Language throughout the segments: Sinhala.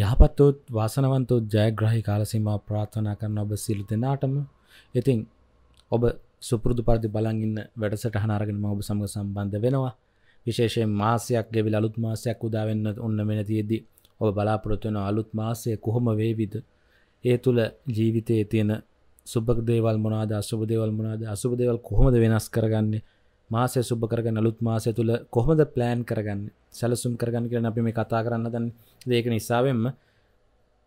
යහපත්තුත් වාසනවන්තුත් ජයග්‍රහි කාලසිම ප්‍රාථනා කරන ඔබ සිලු දෙනාටම ඉතිං ඔබ සුපුරදු පරිදි බලගන්න වැඩසට හනාරගෙනම ඔබ සමඟ සම්බන්ධ වෙනවා විශේෂෙන් මාසයක් ගෙවිල් අලුත් මාසයක් උදාවෙන්න ඔන්න මෙන තියේදී ඔබ බලාපොරොත්වන අලුත් මාසය කොහොම වේවිද ඒ තුළ ජීවිතයේ තියෙන සුබක් දේවල් මොනාද අසුබ දේවල් මොනාද අසුබ දේවල් කොහොමද වෙනස් කරගන්නේ මාසය සුබ කරග නලුත් මාසය තුළ කොහොමද ප්ලෑන් කරගන්න සැලසුම් කරගන්න කරන අපි මේ කතා කරන්න දැන් ඒක නිසාවෙන්ම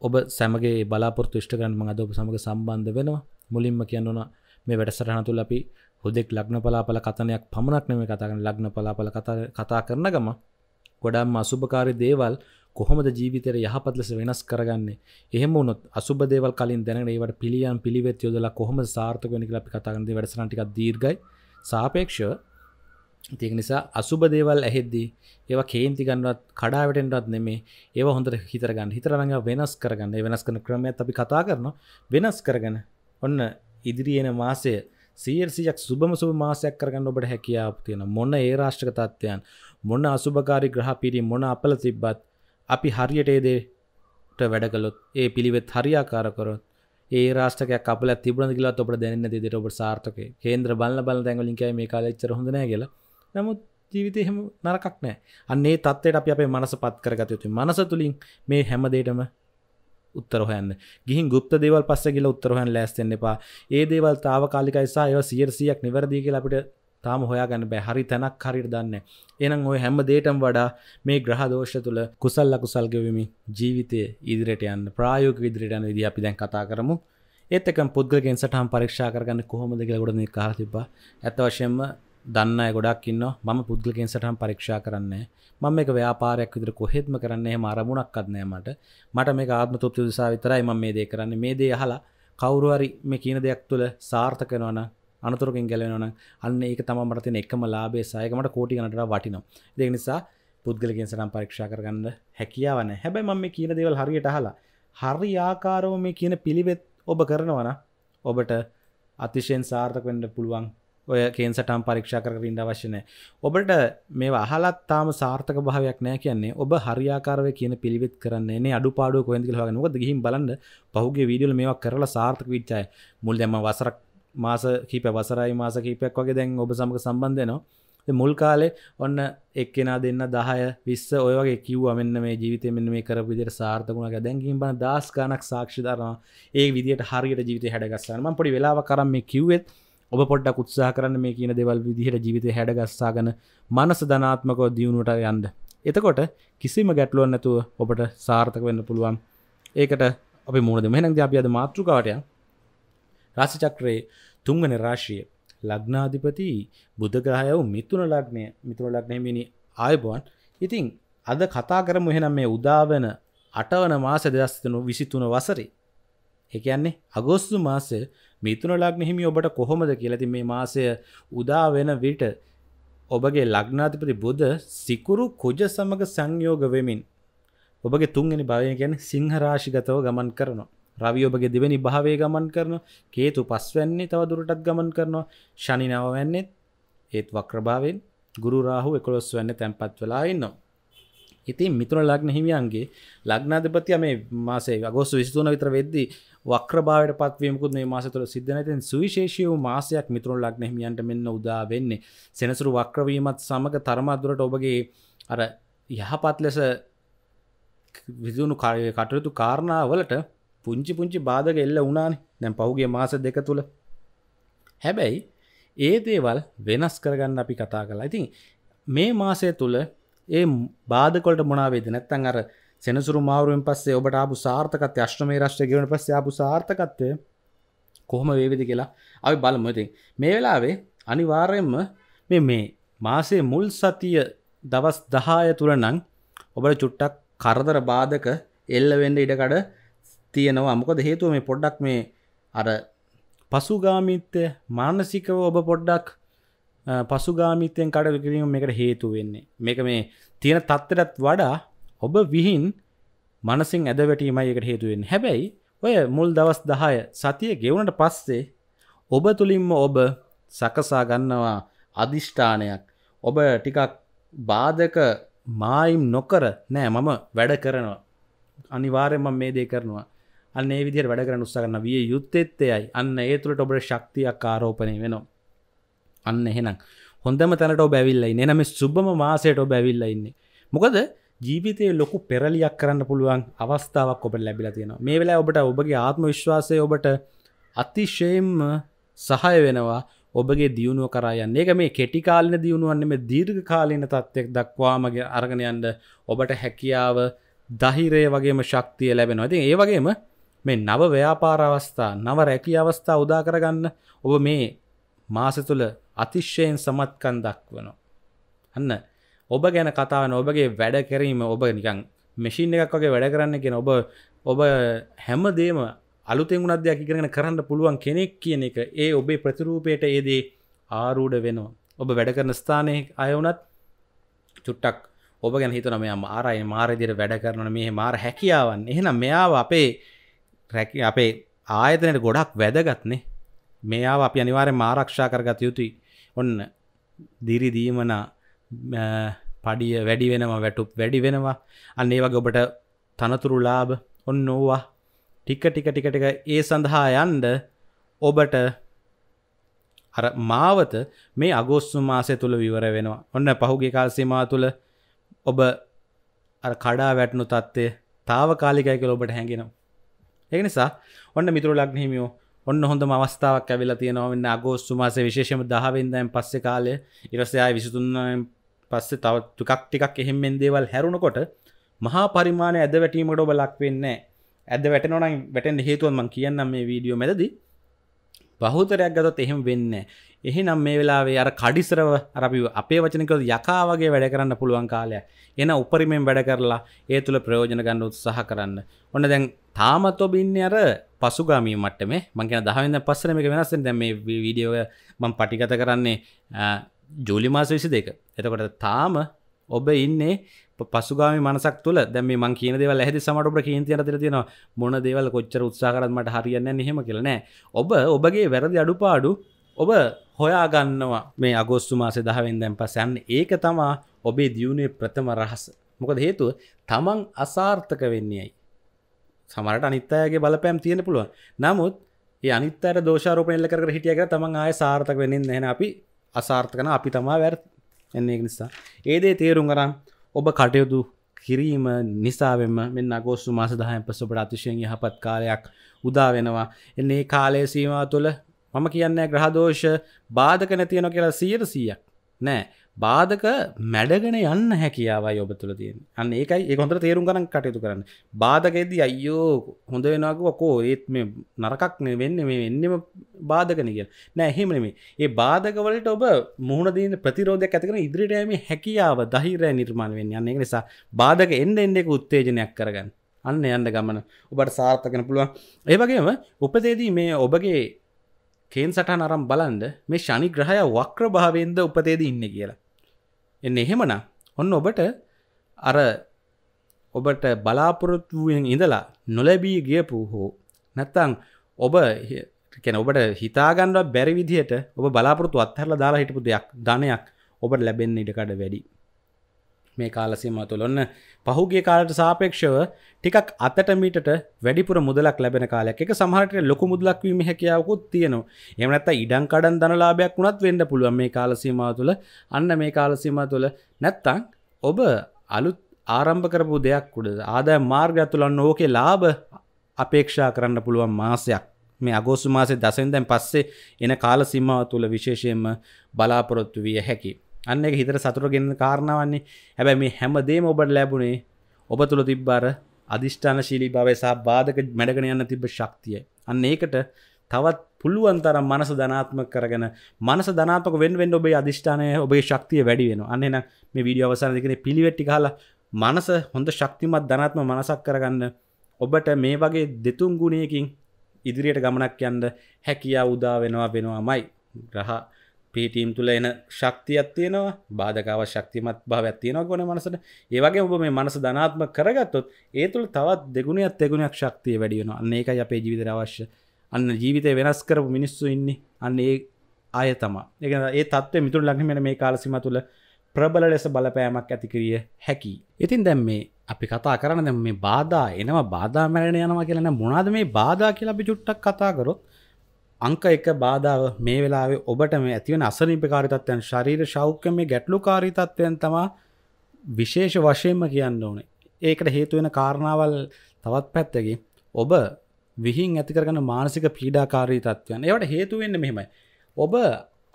ඔබ සැමගේ බලාපොරතු ෂ්ටගන්ම අද ඔබ සමඟ සම්බන්ධ වෙනවා මුලින්ම කියන්නුන මේ වැඩසරහන තුළ අපි හොදෙක් ලක්න පලාපල කතනයක් පමණක් නම කතාගන්න ලක්න පලාපල කතා කරන ගම ගොඩාම් අසුභකාරි දේවල් කොහොමද ජීවිතර යහපත්ලෙස වෙනස් කරගන්නේ එහෙම නොත් අසුබදේවල් කලින් දැන ඒවට පිළියන් පිළිවෙත් යොදලා කොහොම සාර්ථකනි ලි කතාගන්ද වැඩසනටික දීර්ගයි සාපේක්ෂව තිය නිසා අසුබ දේවල් ඇහෙද්දී ඒවා කේන්ති ගන්නවත් කඩාවටෙන්ටත් නෙමේ ඒ හොඳ හිතරගන්න හිතරඟ වෙනස් කරගන්න වෙනස් කන ක්‍රමයත් අපි කතා කරන වෙනස් කරගන ඔන්න ඉදිරියෙන මාසය සියසියක් සුබම සුබ මාසයක් කරගන්න ඔබට හැකියාව තියෙන මොන්න ඒ රාශ්්‍රක තත්ත්වයන් මොන්න අසුභකාරි ග්‍රහ පිරි මොන අපල තිබ්බත් අපි හරියට ඒදේට වැඩකලොත් ඒ පිළිවෙත් හරියාකාරකරොත් ඒ රාටක අපල තිබන ගලත් ඔට දැන දෙට ඔබ සාර්ථක කේන්ද්‍ර බල බල දැගලින්කයි මේ කාලච්චර හොඳන කියලා නමුත් ජීවිත එහෙම නරකක් නෑ අන්නේ තත්වයට අප අපේ මනස පත් කරගත යුතු මනස තුළින් මේ හැමදේටම උත්තරහයන්න ගිහි ගුප්ත දේවල් පස්ස කියලා උත්තරහන් ලෑස්තෙන්න්න එපා ඒ දේවල් තාව කාලිකයිසා ඒව සියරසියක් නිවැරදිී කියලා අපිට තාම හොයාගන්න බෑ හරි තැනක් හරිට දන්න එනම් ඔය හැම දේටම් වඩා මේ ග්‍රහ දෝෂ තුළ කුසල් අකුසල්ගවමි ජීවිතය ඉදිරට යන්න ප්‍රායෝක විදිරට යන විදි අපි දැන් කතා කරමු ඒත්තක පුද්ගලගෙන් සටහම් පරක්ෂා කරගන්න කොහොමද කියලා ගොඩ කාර තිබ ඇත වශයෙන්ම දන්න ගොඩක් ඉන්න ම පුද්ගලකින් සටහම් පරීක්ෂා කරන්න මම එක ව්‍යාපාරයක් විදිර කොහෙත්ම කරන්නේ මාරමුණක්කත්නෑ මට මට මේ ආත්ම තොප්ති දිසා විතරයි ම මේ දේ කරන්න මේ දේ හලා කවුරුවරි මේ කියන දෙයක් තුළ සාර්ථකනවන අනතුරකින් ගැලවෙනවන අන්න ඒක තම මරතින එකම ලාබේ සයකමට කෝටි ගනට වටිනවා දෙ නිසා පුද්ගලකින් සනම් පරීක්ෂා කරගන්න හැකියාවන හැබැයි මම කියන දේවල් හරියට හලා හරි ආකාරෝ මේ කියන පිළිවෙත් ඔබ කරනවන ඔබට අතිශයෙන් සාර්ථක වෙන්ඩ පුළුවන් ඔය කේන්සටම් පරීක්ෂා කරකරින්ට අවශ්‍යනය ඔබට මේ අහලත් තාම සාර්ථක භාවයක් නෑ කියන්නේ ඔබ හරියාකාරව කියන පිළිවිත් කරන්නේ අඩු පාඩු කොන්දිල හග නොද ගහිම් බලන්න පහුගේ වීඩියල් මේක් කරලා සාර්ථක විච්චාය මුල් දැම වසරක් මාස කීප වසරයි මාස කීපයක් වගේ දැන් ඔබ සමඟ සම්බන්ධයනවා මුල් කාලේ ඔන්න එක්කෙනා දෙන්න දහය විස්ස ඔයගේ කිව්ව මෙන්න මේ ජීවිතය මෙන්න මේ කර විදිර සාර්ථකුණක දැන්කින් බන දස් ගනක් සාක්ෂිධරන ඒ විදිට හරියට ජීවිත හැඩගස්සන්නම පොඩි වෙලාව කරම මේ කිව්වෙත් ඔබ පොඩ්ඩක් උත්සාහ කරන්න මේ කියන දෙවල් විදිහට ජීවිත හැඩගස්සාගන මනස ධනාත්මකෝ දියුණුට යන්ඩ. එතකොට කිසිම ගැටලුවන් නැතුව ඔබට සාර්ථක වෙන්න පුළුවන් ඒකට අපි මුණද මෙහනක් ද අපියද මාතෘකාටය රාසිචක්‍රයේ තුන්ගන රාශිය ලග්නාධිපති බුදගහයව මිතුන ලක්නය මිතුර ලක්නයමිනි ආයබුවන් ඉතිං අද කතා කරම එහෙනම් මේ උදාවන අටවන මාස දෙදස්තනු විසිතුන වසරේ එකයන්නේ අගෝස්තු මාසය මිතුන ලක්නෙහිමි ඔබට කොහොමද කියලති මේ මාසය උදාවෙන විට ඔබගේ ලග්නාතිපති බුද්ධ සිකුරු කුජ සමඟ සංයෝග වෙමින් ඔබගේ තුන්ගනි භාවය ගැන සිංහරාශිගතව ගමන් කරනවා රවියෝබගේ දෙවැනි භාවය ගමන් කරන කේතු පස්වැන්නේ තව දුරටත් ගමන් කරනවා ශනි නවවැන්නෙත් ඒත් වක්‍රභාවෙන් ගුරු රාහු එකොළොස් වන්න තැන්පත් වෙලා ඉන්නවා ඉතින් මිතුර ලග්න හිමියන්ගේ ලග්නාධපතිය මේ මාසේ අගෝස්තු විසිතුන විතර වෙද්දි වක්‍රභාවට පත්වීමකුත් මේ මාස තුළ සිද්ධ නැතින් සුවිශේෂී වූ මාසයක් මිතුරු ලග්න හිමියන්ට මෙන්න උදා වෙන්නේ සෙනසුරු වක්‍රවීමත් සමග තරමද්දුරට ඔබගේ අර යහපත් ලෙස විදුණු කටයුතු කාරණාවලට පුංචි පුංචි බාධක එල්ල වුණානේ දැන් පහුගේ මාස දෙක තුළ හැබැයි ඒ දේවල් වෙනස් කරගන්න අපි කතා කලා ඉතින් මේ මාසය තුළ ඒ බාධකොට මොනාවේද නැත්තන් අර සෙනසුරු මාරුවෙන් පස්සේ ඔබට ආපු සාර්ථකත්ය අශ්්‍රමේ රශ්්‍ර ගවන පස්ස ආපු සාර්ථකත්වය කොහොම වේවිද කියලා අපි බලමතින් මේ වෙලාවේ අනිවාර්යෙන්ම මේ මේ මාසේ මුල් සතිය දවස් දහාය තුළ නං ඔබට චුට්ටක් කරදර බාධක එල්ලවෙන්න ඉඩකඩ තියෙනවා මොකද හේතුව මේ පොඩ්ඩක් මේ අර පසුගාමිත්‍ය මානසිකව ඔබ පොඩ්ඩක් පසුගාමිත්‍යයෙන් කඩ කිරීම මේකට හේතු වෙන්නේ මේක මේ තියෙන තත්ත්වටත් වඩා ඔබ විහින් මනසින් ඇද වැටීමයි එකට හේතුවෙන් හැබැයි ඔය මුල් දවස් දහය සතිය ගෙවුණට පස්සේ ඔබ තුළින්ම ඔබ සකසා ගන්නවා අධිෂ්ඨානයක් ඔබ ටිකක් බාධක මායිම් නොකර නෑ මම වැඩ කරනවා අනිවාර්යම මේ දේ කරනවා අන්නේ විදිර වැඩ කරන්න උත්සගන්න විය යුත්තෙත්තයයි අන්න ඒ තුළට ඔබට ශක්තියක් ආරෝපනය වෙනවා අන්න එහෙනම් හොඳම තැනට බැවිල්ලයි නම සුබම මාසයට බැවිල්ලඉන්නේ මොකද ජීවිතය ලොකු පෙරලියක් කරන්න පුළුවන් අවස්ථාවක් ඔබට ලැබිලා තියෙන මේ වෙලා ඔබට ඔබගේ ආත්ම විශ්වාසය ඔබට අතිශයම් සහය වෙනවා ඔබගේ දියුණුව කරයන්න එක මේ කෙටිකාලින දියුණුවන්න මේ දීර්ඝ කාලීන තත්ත්යෙක් දක්වාමගේ අරගෙනයන්ට ඔබට හැකියාව දහිරය වගේම ශක්තිය ලැබෙනවා ඇති ඒ වගේම මේ නව ව්‍යාපාර අවස්ථා නව රැකී අවස්ථා උදා කරගන්න ඔබ මේ මාස තුළ අතිශයෙන් සමත්කම් දක්වනවා. අන්න ඔබ ගැන කතා වෙන ඔබගේ වැඩ කිරීම ඔබ නිකන් මැෂින් එකක් වගේ වැඩ කරන්න කියන ඔබ ඔබ හැමදේම අලුතෙන් උනත් දෙයක් ඉගෙනගෙන කරන්න පුළුවන් කෙනෙක් කියන එක ඒ ඔබේ ප්‍රතිරූපයට ඒ දේ ආරූඪ වෙනවා. ඔබ වැඩ කරන ස්ථානයේ අය වුණත් චුට්ටක් ඔබ ගැන හිතන මෙයා මාරයි මාරදිර වැඩ කරනවන මේ මාර හැකියාවන් එහෙනම් මෙයාව අපේ රැකි අපේ ආයතනයට ගොඩක් වැදගත්නේ මේාව අපි අනිවාරෙන් ආරක්ෂා කරගත යුතුයි ඔන්න දිරි දීමනා පඩිය වැඩි වෙනවා වැටුප් වැඩි වෙනවා අන්න ඒ වගේ ඔබට තනතුරු ලාභ ඔන්න ඕවා ටික ටික ටික ටික ඒ සඳහා යන්න ඔබට අර මාවත මේ අගෝස්තු මාසය තුළ විවර වෙනවා ඔන්න පහුගේ කාල්සීමා තුළ ඔබ කඩා වැටනු තත්ත්වය තාව කාලිකයකල ඔබට හැඟෙනවා ඒනිසා ඔන්න මිතුර ලක්නහිමියෝ ඔන්න හොඳ අවස්ථාවක් ඇවිල තියෙනවන්න අගෝස්තුමාස විශේෂම දහවෙන්දයන් පස්සෙ කාලය ඉරසයායි විසිතුන්නෙන් පස්සේ තවත් තුකක් ටිකක් එහෙමෙන් දේවල් හැරුණකොට මහා පරිමාණය ඇද වැටීමට ඔබ ලක් වෙන්නේ ඇද වැටනොනම් වැටෙන් හේතුවන්ම කියන්නම් මේ වීඩියෝ මැදදී බහුතරයක් ගතත් එහෙම වෙන්න එහෙනම් මේ වෙලාවේ අර කඩිසරව අපි අපේ වචනකද යකා වගේ වැඩ කරන්න පුළුවන් කාලය එන උපරිමෙන් වැඩ කරලා ඒ තුළ ප්‍රයෝජන ගන්න උත්සාහ කරන්න ඔන්න දැන් තාමත් ඔබින්න අර පසුගාමී මට්ටමේ මංගෙන දහවෙන්න පස්සන එක වෙනස්සෙන් දැම් මේ වීඩියෝ මං පටිගත කරන්නේ ජූලි මාස විසි දෙක එතකොට තාම ඔබ ඉන්නේ පසුගම මනක් තුල දැම මං කියන දෙවල් ඇහි සමට කියීන් තියන තියෙන මොන දෙවල් කොච්චර උත්සාහරමට හරියන්න නෙම කියලනෑ ඔබ ඔබගේ වැරදි අඩුපාඩු ඔබ හොයාගන්නවා මේ අගොස්තු මාස දහවෙන් දැන් පසයන් ඒක තමා ඔබේ දියුණේ ප්‍රථම රහස මොකද හේතුව තමන් අසාර්ථක වෙන්නේයි සමරට අනිත්තායගේ බලපෑම් තියෙන පුළුවන් නමුත් ඒ අනිත්තර දෝෂාරෝපයල්ල කර හිටියක තමන් ආය සාර්ථක වෙනින් නැන අපි අසාර්ථකන අපි තමා වැර් එන්නේ නිසා ඒදේ තේරුම් කරම් ඔබ කටයුතු කිරීම නිසාවෙන්ම මෙන්න අගෝස්තු මාස දහයන් පස ප්‍රාතිශයෙන් යහපත් කාලයක් උදා වෙනවා එන්න ඒ කාලය සීමා තුළ මම කියන්න ග්‍රහදෝෂ බාධක නැතියන කියලා සියර සීයක් නෑ බාධක මැඩගෙන යන්න හැකියාවයි ඔබ තුළ තියෙන අන්න ඒකයි ඒ හොඳ තේරුම් ගන කටයුතු කරන්න බාධකෙදී අයියෝ හොඳ වෙනකෝ ඒත් මේ නරකක් මේ වෙන්න මේ වෙන්නම බාධකන කිය නෑ හෙමනේ ඒ බාධකවලට ඔබ මුහුණදීන ප්‍රතිරෝධයක් ඇතිකන ඉදිරිටයම හැකියාව දහිරය නිර්මාණ වෙන්න යන්න නිසා බාධක එන්න එන්නෙක උත්තේජනයක් කරගන්න අන්න යන්න ගමන ඔබට සාර්ථකන පුළුවන් ඒවගේම උපදේදී මේ ඔබගේ කේන් සටහන් අරම් බලන්ද මේ ශනි ග්‍රහය වක්‍ර භාවෙන්ද උපතේද ඉන්න කියලා එන්න එහෙමන ඔන්න ඔබට අර ඔබට බලාපොරොත්තුවෙන් ඉඳලා නොලැබී ගියපු හෝ නැත්තං ඔබ කැන ඔබට හිතාගන්නඩ බැරි විදිහයට ඔබ බලාපොරොත්තු අත්හරලා දාලා හිටපු දෙයක් ධනයක් ඔබට ලැබෙන්න්න ඉඩකඩ වැඩි මේ කාලසීම තුළොන්න පහුගේ කාලට සාපේක්ෂව ටිකක් අතට මීට වැඩිපුර මුදලක් ලැබෙන කාලයක් එක සමහට ලොකු මුදලක් වීම හැකියාවකුත් තියෙනවා එමනත්ත ඉඩංකඩන් දනලාභයක් වුණත් වෙන්න පුළුවන් මේ කාලසීම තුළ අන්න මේ කාලසීම තුළ නැත්තං ඔබ අලුත් ආරම්භ කරපු දෙයක් උඩ ආදා මාර්ග තුළන්න ඕකේ ලාභ අපේක්ෂා කරන්න පුළුවන් මාසයක් මේ අගෝසු මාසේ දසෙන් දැන් පස්සේ එන කාල සීමාව තුළ විශේෂයෙන්ම බලාපොරොත්තු විය හැකි. අන්න එක හිතර සතුරගෙන්න්න කාරණවන්නේ හැබැ මේ හැමදේ ඔබට ලැබුණේ ඔබ තුළ තිබ්බාර අධිෂ්ඨාන ශීලී භාවය සහ බාධක මැඩගෙන යන්න තිබ ශක්තිය අන්න ඒකට තවත් පුළුවන්තර මනස ධනාත්ම කරගෙන මනස ධනාතක වෙන් වෙන් ඔබේ අධිෂ්ඨානය ඔබේ ශක්තිය වැඩි වෙන අන්නෙන මේ වීඩියෝ අවසාන දෙකන පිළිවෙට්ටි කාලා මනස හොඳ ශක්තිමත් ධනාත්ම මනසක් කරගන්න ඔබට මේ වගේ දෙතුන් ගුණයකින් ඉදිරියට ගමනක් යන්න හැකියා උදා වෙනවා වෙනවා මයි ග්‍රහා පිහිටීම් තුළ එන ශක්තියක් තියෙනවා බාධකාව ශක්තිමත් භාවයක් තියෙනවා ගොන මනසට ඒවගේ ඔබ මේ මනස ධනාත්ම කරගත්තොත් ඒ තුළ තවත් දෙගුණයක් තෙගුණයක් ශක්තිය වැඩියෙන අන්න එකයි අපේ ජීවිතර අවශ්‍ය අන්න ජීවිතය වෙනස් කරපු මිනිස්සු ඉන්න අන්න ඒ අය තමා එක ඒ තත්ව මිතුර ලක්නමෙන මේ කාලසිම තුළ ප්‍රබල ලෙස බලපෑමක් ඇතිකරිය හැකි ඉතින් දැම් මේ අපි කතා කරන දැම් මේ බාධා එනවා බාධා මැරණ යනවා කියලන මොනාද මේ බාධා කියලා අපි චුට්ටක් කතා කරොත් අංක එක බාධාව මේ වෙලාවේ ඔබට මේ ඇතිවන අසනීපකාරීතත්වයන් ශරීර ශෞඛ්‍ය මේ ගැටලුකාරීතත්වයන් තමා විශේෂ වශයෙන්ම කියන්න ඕනේ. ඒකට හේතු වෙන කාරණාවල් තවත් පැත්තකින් ඔබ විහිං ඇති කරගන්න මානසික පීඩාකාරී තත්වයන්. ඒවට හේතු වෙන්නේ මෙහෙමයි. ඔබ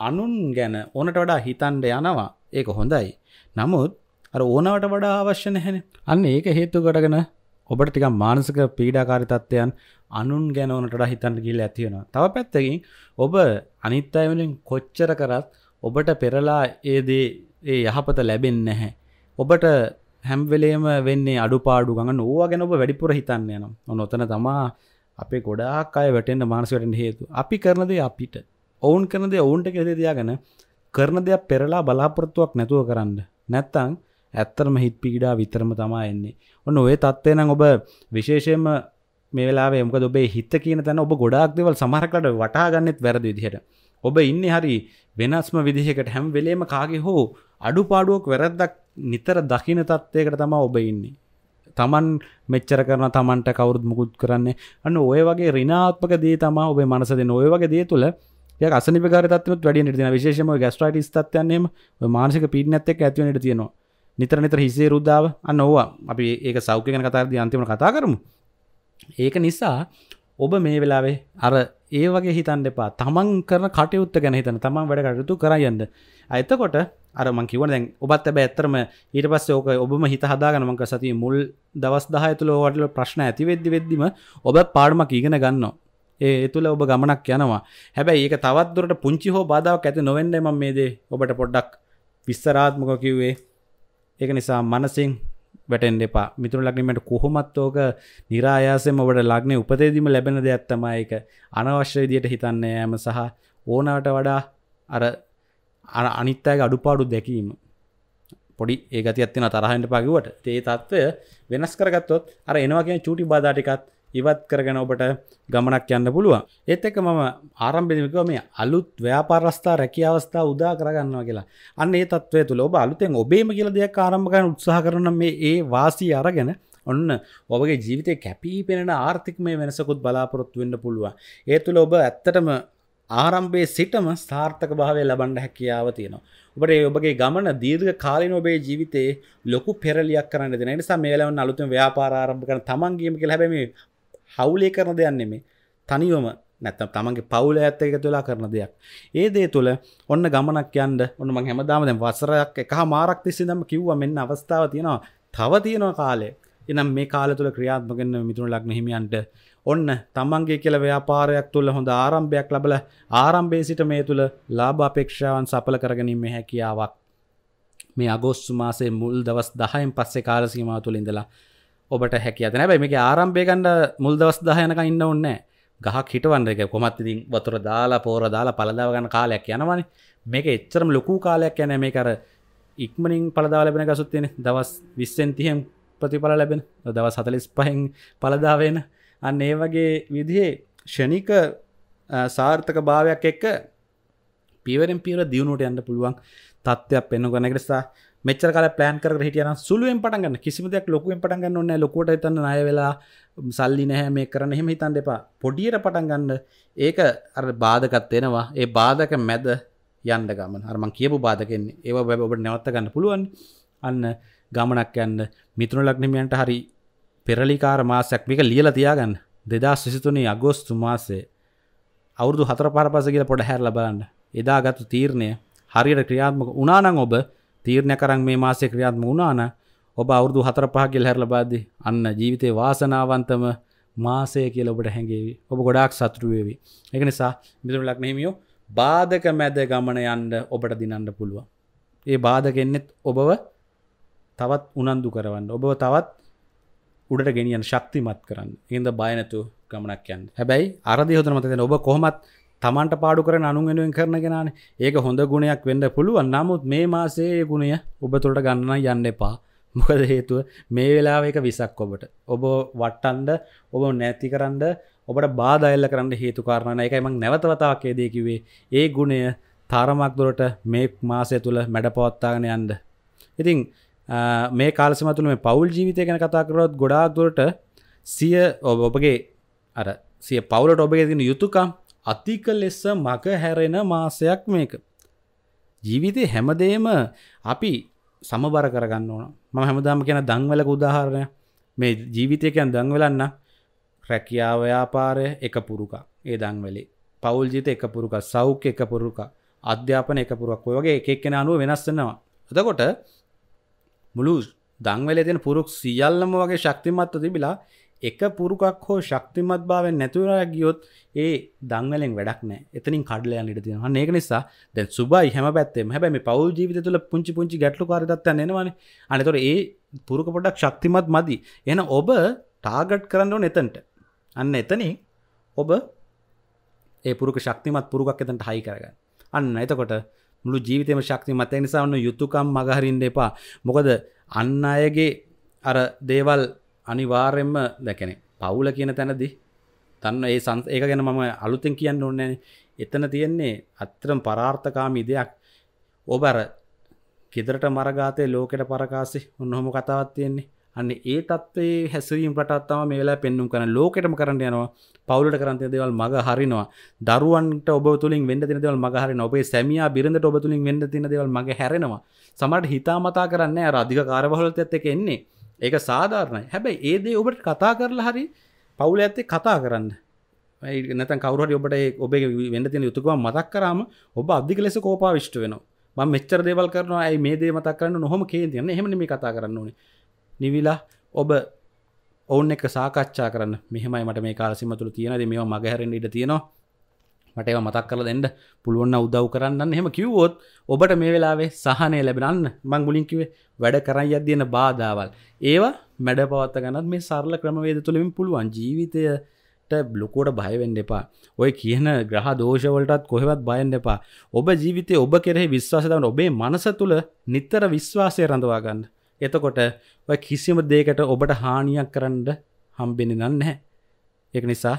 අනුන් ගැන ඕනට වඩා හිතන්න යනවා. ඒක හොඳයි. නමුත් අර ඕනවට වඩා අවශ්‍ය නැහැනේ. අන්න ඒක හේතු කරගෙන ඔබට ටිකක් මානසික පීඩාකාරී තත්ත්වයන් අනුන් ගැන ඕනට වඩා හිතන්න කියලා ඇති වෙනවා. තව පැත්තකින් ඔබ අනිත් අය වලින් කොච්චර කරත් ඔබට පෙරලා ඒ දේ ඒ යහපත ලැබෙන්නේ නැහැ. ඔබට හැම් වෙලේම වෙන්නේ අඩුපාඩු ගන්න ඕවා ගැන ඔබ වැඩිපුර හිතන්න යනවා. ඔන්න ඔතන තමා අපේ ගොඩාක් අය වැටෙන්න මානසික වැටෙන්න හේතුව. අපි කරන දේ අපිට. ඔවුන් කරන දේ ඔවුන්ට කියලා තියාගෙන කරන දෙයක් පෙරලා බලාපොරොත්තුවක් නැතුව කරන්න. නැත්තම් ඇත්තටම හිත පීඩා විතරම තමයි එන්නේ. ඔන්න ඔය තත්වය නම් ඔබ විශේෂයෙන්ම මේ වෙලාවේ මොකද ඔබේ හිත කියන තැන ඔබ ගොඩාක් දේවල් සමහරකට වටහා ගන්නෙත් වැරදි විදිහට. ඔබ ඉන්නේ හරි වෙනස්ම විදිහකට හැම වෙලේම කාගේ හෝ අඩුපාඩුවක් වැරද්දක් නිතර දකින තත්ත්වයකට තමයි ඔබ ඉන්නේ. තමන් මෙච්චර කරන තමන්ට කවුරුත් මුකුත් කරන්නේ අන්න ඔය වගේ රිනාත්මක දේ තමා ඔබේ මනස දෙන ඔය වගේ දේ තුළ ය අසනිපකාර තත්වනත් වැඩිය නිර්දින විශේෂම ගැස්ට්‍රයිටිස් තත්වයන්නේම මානසික පීඩනත් එක්ක ඇතිවනට තියෙනවා නිතර නිතර හිසේ රුද්ධාව අන්න ඕවා අපි ඒක සෞඛ්‍ය ගැන කතාරදි අන්තිම කතා කරමු ඒක නිසා ඔබ මේ වෙලාවේ අර ඒ වගේ හිතන් දෙපා තමන් කරන කටයුත්ත ගැන හිතන තමන් වැඩ කටයුතු කරයන්න අයතකොට අර මං කිවන දැන් ඔබත් ඇබ ඇත්තරම ඊට පස්ස ඕක ඔබම හිත හදාගන මංක සති මුල් දවස් දහයතුළ ඕවටල ප්‍රශ්න ඇති වෙද්දි වෙද්දිම ඔබ පාඩමක් ඉගෙන ගන්නවා ඒ තුළ ඔබ ගමනක් යනවා හැබැයි ඒක තවත්දුරට පුංචි හෝ බාධාවක් ඇති නොවෙන්ඩ ම මේදේ ඔබට පොඩ්ඩක් විස්සරාත්මක කිව්වේ ඒක නිසා මනසින් වැටෙන් එපා මිතුර ලක්නීමට කොහොමත්තෝක නිරායාසෙම ඔබට ලක්නේ උපදේදීම ලැබෙන දෙයක් තමයික අනවශ්‍ය විදියට හිතන්න යෑම සහ ඕනාට වඩා අර අර අනිත්තාගේ අඩුපාඩු දැකීම පොඩි ඒගති අත්තින තරහන්ට පකිවට ඒ තත්ත්වය වෙනස් කරගත්තොත් අර එනවා කියෙන චුටි බාධටිකත් ඉවත් කරගෙන ඔබට ගමනක් යන්න පුළුවන් ඒත් එක මම ආරම්භිදිකව මේ අලුත් ව්‍යාපාරස්ථා රැකි අවස්ථා උදා කරගන්නවා කියලා අන්න ඒ තත්වය තුළ ඔබ අලුතෙන් ඔබේම කියල දෙයක් ආරම්භකන උත්සාහ කරන මේ ඒ වාසී අරගෙන ඔන්න ඔබගේ ජීවිතය කැපී පෙනෙන ආර්ථිකමය වෙනසකුත් බලාපොරොත්තු වෙන්න පුළුවන් ඒ තුළ ඔබ ඇත්තටම ආරම්භේ සිටම සාර්ථක භාවය ලබන්ඩ හැකියාව තියෙනවා. ඔබට ඔබගේ ගමන දීර්ඝ කාලින ඔබේ ජීවිතේ ලොකු පෙරලියක් කරන්න දෙන නිසා මේලවන් අලුතුන් ව්‍යාපාරාරම්භ කරන තමන්ගේම කියලා හැබැයි හවුලේ කරන දෙයන්නේ මේ තනිවම නැත්තම් තමන්ගේ පවුල ඇත්ත එක තුලා කරන දෙයක් ඒ දේ තුළ ඔන්න ගමනක් යන්ඩ ඔන්න මං හැමදාම දැම් වසරයක් එක මාරක් තිස්සි දම කිව්ව මෙන්න අවස්ථාව තියෙනවා තව තියෙනවා කාලේ එනම් මේ කාල තුළ ක්‍රියාත්මකෙන් මිතුරු ලක්න හිමියන්ට ඔන්න තමන්ගේ කියල ව්‍යාපාරයක් තුළ හොඳ ආරම්භයක් ලබල ආරම්භේ සිට මේ තුළ ලාබ අපේක්ෂාවන් සපල කරගනීම හැකියාවක් මේ අගෝස්තු මාසේ මුල් දවස් දහයෙන් පස්සේ කාලසීම තුළ ඉඳලා ඔබට හැකිය තැන බැයි මේ ආරම්භයකන්ඩ මුල්දවස් දහයනක ඉන්න ඔන්න ගහක් හිටවන්න එක කොමත් ඉතින් වතුර දාලා පෝර දාලා පලදාව ගන්න කාලයක් යනවන මේක එච්චරම ලොකු කාලයක් යන මේ කර ඉක්මනින් පලදාව ලැබෙන ගසුත්තියෙන දවස් විස්සෙන්තිහෙම් ප්‍රතිඵල ලැබෙන දවස් හතලිස් පහෙන් පලදාවෙන අන්න ඒ වගේ විදිහේ ෂණික සාර්ථක භාවයක් එක්ක පිවරෙන් පිර දියුණුට යන්න පුළුවන් තත්ත්වයක් පෙන්නු ගනකරසා මෙච්චර කල පලෑන් කර හිටියන සුළුවෙන් පටගන්න කිසිම දෙයක් ලොකුවෙන් පටගන්න ඔන්න ලොකොට තන්න අය වෙලා සල්ලි නැහැ මේ කරන එහෙම හිතන් දෙපා පොඩියට පටන්ගන්න ඒක අර බාධකත්වෙනවා ඒ බාධක මැද යන්න ගමන් අරමං කියපු බාධකෙන් ඒ බැබ ඔබට නැවත්තගන්න පුළුවන් අන්න ගමනක් යන්න මිතුරු ලක්නමියන්ට හරි පෙරලිකාර මාසයක් මේක ලියල තියාගන්න දෙදා සිසිතුනේ අගෝස්තු මාසේ අවුරදු හතර පාරපස කියල පොඩ හැර ලබලන්න එදා ගත්තු තීරණය හරියට ක්‍රියාත්මක උනානං ඔබ තීරණ කරන් මේ මාසය ක්‍රියාත්ම වුණාන ඔබ අවුරදු හතර පහකිල් හැරල බාද්දි අන්න ජීවිතේ වාසනාවන්තම මාසය කියල ඔබට හැඟේවි ඔබ ගොඩක් සතුරුවේවි එක නිසා මිදුරු ලක්නෙමියෝ බාධක මැද ගමන යන්ඩ ඔබට දිනන්න පුළුවන් ඒ බාධකෙන්නෙත් ඔබව තවත් උනන්දු කරවන්න ඔබව තවත් උඩට ගෙනියන් ශක්තිමත් කරන්න ඉද බයනතු ගමනක් යන්න හැබැයි අරදි හොතන මතද ඔබ කොහොමත් තමන්ට පාඩු කරන අනුගෙනුවෙන් කරනගෙනන ඒක හොඳ ගුණයක් වෙන්න පුළුවන් නමුත් මේ මාසේ ගුණය ඔබ තුළට ගන්න යන්න එපා මොකද හේතුව මේ වෙලාව එක විසක් ඔබට ඔබ වට්ටන්ඩ ඔබ නැති කරන්න ඔබට බාධයිල්ල කරන්න හේතුකාරණන එක එමක් නැවතවතාකේදයකිවේ ඒ ගුණය තරමක් දුරට මේ මාසය තුළ මැඩ පවත්තාගෙන යන්ද ඉතිං මේ කාලසමතුළ මේ පවුල් ජීවිතය ගැන කතාකරොත් ගොඩාක් දුරට සිය ඔබ ඔබගේ අර සිය පවුලට ඔබගේ තින යුතුකම් අතික ලෙස මක හැරෙන මාසයක් මේක. ජීවිතය හැමදේම අපි සමබර කරගන්න ඕන ම හැමදාම කියන දංවලක උදාහරණය මේ ජීවිතයකයන් දංවලන්න රැකියාව්‍යාපාරය එක පුරුකා ඒ දංවලේ පවුල් ජීත එක පුරුක සෞඛ්‍ය එක පුරුක අධ්‍යාපන එක පුරුවක් ඔය වගේ එකක් කෙන අනුව වෙනස්සෙනවා එතකොට මුළු දංවලේ තියෙන පුරුක් සියල්ලම වගේ ශක්තිමත්ව තිබිලා එක පුරුකක් හෝ ශක්තිමත් භාවෙන් නැතුවරයක් ගියොත් ඒ දංවලෙන් වැඩක් නෑ එතනින් කඩලයන් ඉට තියෙන ඒක නිසා දැ සුබයි හැම පැත්තේ හැබැම පවල් ජීවිත තුළ පුංචි පුංචි ගැටලු කාරදත් නවාන අනතොර ඒ පුරුක පොඩක් ශක්තිමත් මදි එන ඔබ ටාගට් කරන්න නැතන්ට අන්න එතන ඔබ ඒ පුරුක ශක්තිමත් පුරුගක් එතන්ට හයි කරගන්න අන්න එතකොට මුළු ජීවිතම ශක්තිමත් එනිසාන්න යුතුකම් මගහරින්ඩ එපා මොකද අන්න අයගේ අර දේවල් අනිවාර්යෙන්ම දැකෙන පවුල කියන තැනදි තන්න ඒ සං ඒක ගැන මම අලුතෙන් කියන්න ඕන්න එතන තියෙන්නේ අත්තරම් පරාර්ථකාමී දෙයක් ඔබර ගෙදරට මරගාතය ලෝකට පරකාසි උන්නහොම කතාවත් තියෙන්නේ අන්න ඒ තත්වේ හැසවීම් පටත්තාව මේලා පෙන්නුම් කරන ලෝකෙටම කරන්න යනවා පවුලට කරන්තය දෙවල් මග හරිනවා දරුවන්ට ඔබ තුළින් වෙන්න තින දෙවල් මගහරි ඔබේ සැමියා බිරඳට ඔබ තුළින් වෙන්න තින දෙවල් මගේ හැරෙනවා සමට හිතාමතා කරන්න අධික කාරවහලතත් එක එන්නේ ඒක සාධාරණයි හැබැයි ඒදේ ඔබට කතා කරලා හරි පවුල ඇත්තේ කතා කරන්න නැත කවරට ඔබට ඔබේ වෙන්න තින යුතුකම මතක් කරාම ඔබ අධික ලෙස කෝපා විෂ්ට වෙනවා මෙච්චර දේවල් කරනවා ඇයි මේ දේ මතක් කරන්න නොහොම කේතියන්න හෙම මේ කතා කරන්න ඕනේ නිවිලා ඔබ ඔවුන් එක සාකච්ඡා කරන්න මෙහමයි මට මේ කාලසිමතුළ තියෙනද මේ මගහැරෙන් ඉඩ තියෙනවා මට මතක් කල දෙන්න පුළුවන්න උදව් කරන්න හෙම කිව්වොත් ඔබට මේ වෙලාවේ සහනය ලැබෙනන්න මං ගුලින්කිවේ වැඩ කරයි අදයන බාධාවල් ඒවා මැඩ පවත්ත ගනත් මේ සරල ක්‍රමවේද තුළින් පුළුවන් ජීවිතයට බ්ලොකෝට බයවෙන්න එපා ඔය කියන ග්‍රහ දෝෂවලටත් කොහෙවත් බයන්න එපා ඔබ ජීවිතය ඔබ කෙරෙ විශ්වාසතවන ඔබේ මනස තුළ නිත්තර විශ්වාසය රඳවාගන්න එතකොට ඔය කිසිම දේකට ඔබට හානියක් කරන්න හම්බෙන නන්න හැ එක නිසා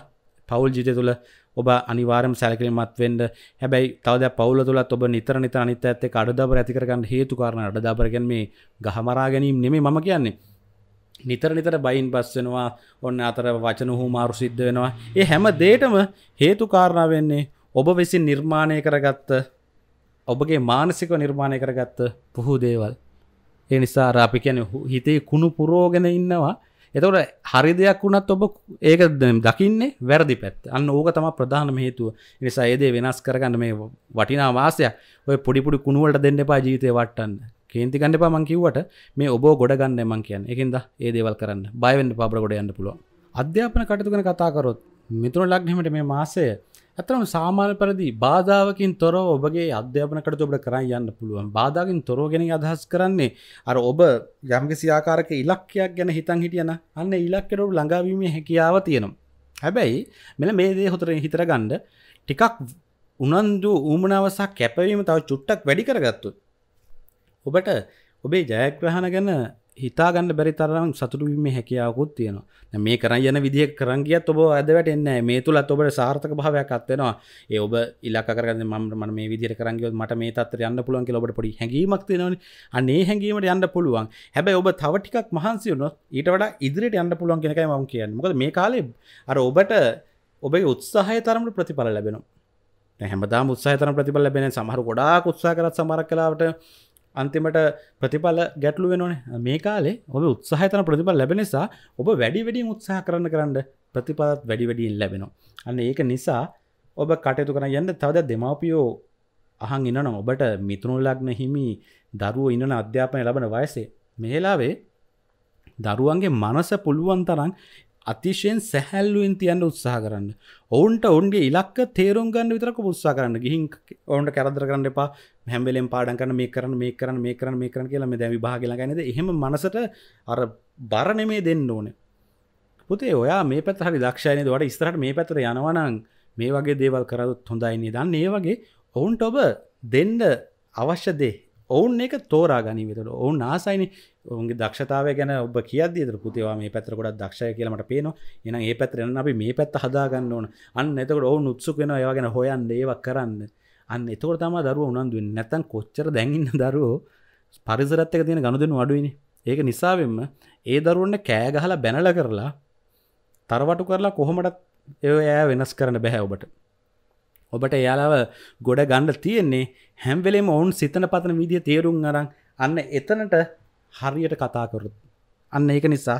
පවුල් ජීතය තුළ ඔබ අනිවාරම සැලකිරීමත් වෙන්ඩ හැබැයි තවද පවල තුළ ඔබ නිතර නිත අනිත ඇත්තේ අඩදබර ඇතිකරගන්න හේතු කරන අඩදබරගැන් මේ ගහමරා ගැනීම් නෙමේ මම කියන්නේ නිතර නිතර බයින් පස් වෙනවා ඔන්න අතර වචන හූ මාරු සිද්ධ වෙනවා ඒ හැම දේටම හේතුකාරණ වෙන්නේ ඔබ විසින් නිර්මාණය කරගත්ත ඔබගේ මානසික නිර්මාණය කරගත්ත පුහු දේවල් ඒ නිසා රාපි කියන හිතේ කුණු පුරෝගෙන ඉන්නවා එතවට හරි දෙයක් වුණත් ඔබ ඒක දකින්නේ වැරදි පැත් අන්න ඕක තම ප්‍රධානම හේතුව නිසා ඒදේ වෙනස් කරගන්න මේ වටිනා වාසය ඔය පොඩිපුඩි කුණුවලට දෙන්න එපා ජීවිතය වටන්න කේන්ති ගන්න එපා මං කිව්වට මේ ඔබ ගොඩ ගන්න මං කියන්න එකින්ද ඒ දේවල් කරන්න බයවෙන්න පාබර ගොඩ යන්න පුළුවන් අධ්‍යාපන කටයුතු ගැන කතා කරොත් මිතුරු ලග්නීමට මේ මාසය ඇතරම සාමාන්‍ය පරදි බාධාවකින් තොරව ඔබගේ අධ්‍යාපනකට ඔබට කරන්න යන්න පුළුවන් බාධාකින් තොරෝගෙන අදහස් කරන්නේ අර ඔබ යම්කිසි ආකාරක ඉලක්කයක් ගැන හිතන් හිටියන අන්න ඉලක්කයට ඔබ ළඟාවීමේ හැකියාව තියෙනවා. හැබැයි මෙල මේ දේ හොතර හිතර ගණ්ඩ ටිකක් උනන්දු ඌමනාවසා කැපවීම තව චුට්ටක් වැඩි කරගත්තු. ඔබට ඔබේ ජයග්‍රහණ ගැන හිතාගන්න බැරි තරම් සතුටුවීම හැකියාවකුත් තියෙනවා මේ කරන්න යන විදිහ කරගියත් ඔබ ඇද වැටෙන්න මේ තුළත් ඔබට සාර්ථක භාවයක් අත්වෙනවා ඒ ඔබ ඉලකරන්න මට මේ විදිර කරගියොත් මට මේ තත්ව යන්න පුළුවන් ලොබට පොඩි හැඟීමක් තියෙනවන අනේ හැඟීමට යන්න පුළුවන් හැබැයි ඔබ තව ටිකක් මහන්සිවුනොත් ඊට වඩා ඉදිරියට යන්න පුළුවන් කෙනකයි මම කියන්න මොකද මේ කාලේ අර ඔබට ඔබේ උත්සාහය තරමට ප්‍රතිඵල ලැබෙනවා හැමදා උත්සාහතන ප්‍රතිඵල ලැබෙන සමහර ගොඩා උත්සා කරත් සමරක් කලාවට අන්තිමට ප්‍රතිඵල ගැටලු වෙනනේ මේ කාලේ ඔබ උත්සාහතන ප්‍රතිඵල ලැබෙනනිසා ඔබ වැඩි වැඩින් උත්සාහ කරන්න කරන්න ප්‍රතිඵලත් වැඩි වැඩියෙන් ලැබෙනවා අන්න ඒක නිසා ඔබ කටයුතු කරන යන්න තවද දෙමාපියෝ අහන් ඉන්නන ඔබට මිතුරුන් ලග්න හිමි දරුව ඉන්නන අධ්‍යාපනය ලබන වයසේ මේලාවේ දරුවන්ගේ මනස පුළුවන් තරන් අතිශයෙන් සැහැල්ලුවෙන් තියන්න උත්සාහ කරන්න ඔවුන්ට ඔවුන්ගේ ඉලක්ක තේරුම් ගන්න විතරක පුස්සා කරන්න ගිහින් ඔවුන්ට කරදර කරන්න එපා හැම්බෙලෙන් පාඩන් කරන මේ කරන මේ කරන මේ කරන මේ කරන කියලා දැ විභාගල ගැනද එහෙම මනසට අර බරණමේ දෙන්න ඕන පුතේ ඔයා මේ පැත් හරි දක්ෂයනද වට ස්තරට මේ පැතර යනවනං මේ වගේ දේවල් කරත් හොඳයින්නේ දන්න ඒ වගේ ඔවුන්ට ඔබ දෙන්න අවශ්‍යදේ ඔවුන් එක තෝරා ගනිවිතට ඔවුන් ආසයින ඔුන්ගේ දක්ෂතාව ගැන ඔබ කියදදිතර පුතිවා මේ පැතර ගොඩක් දක්ෂය කියලට පේන එන ඒ පැතරෙන අපි මේ පැත් හදාගන්න ඕන අන්න එතකට ඔවුන් උත්සුක් වෙන ඒවාගෙන හොයන් ඒවක් කරන්න අන්න එතකට තම දරුව උනන්දුව නැතන් කොච්චර දැඟන්න දරුවෝ පරිසරත්තක තියෙන ගණුදෙන අඩුවනි ඒක නිසාවෙන්ම ඒ දරුවන්න කෑගහලා බැනල කරලා තරවටු කරලා කොහොමටත් ඒ ඇ වෙනස් කරන බැහැ ඔබට ඔබට එයාලාව ගොඩ ගණ්ඩ තියෙන්නේ හැම්වෙලේම ඔවුන් සිතන පතන විදිිය තේරුම් අරන් අන්න එතනට හරියට කතාකරුත් අන්න ඒක නිසා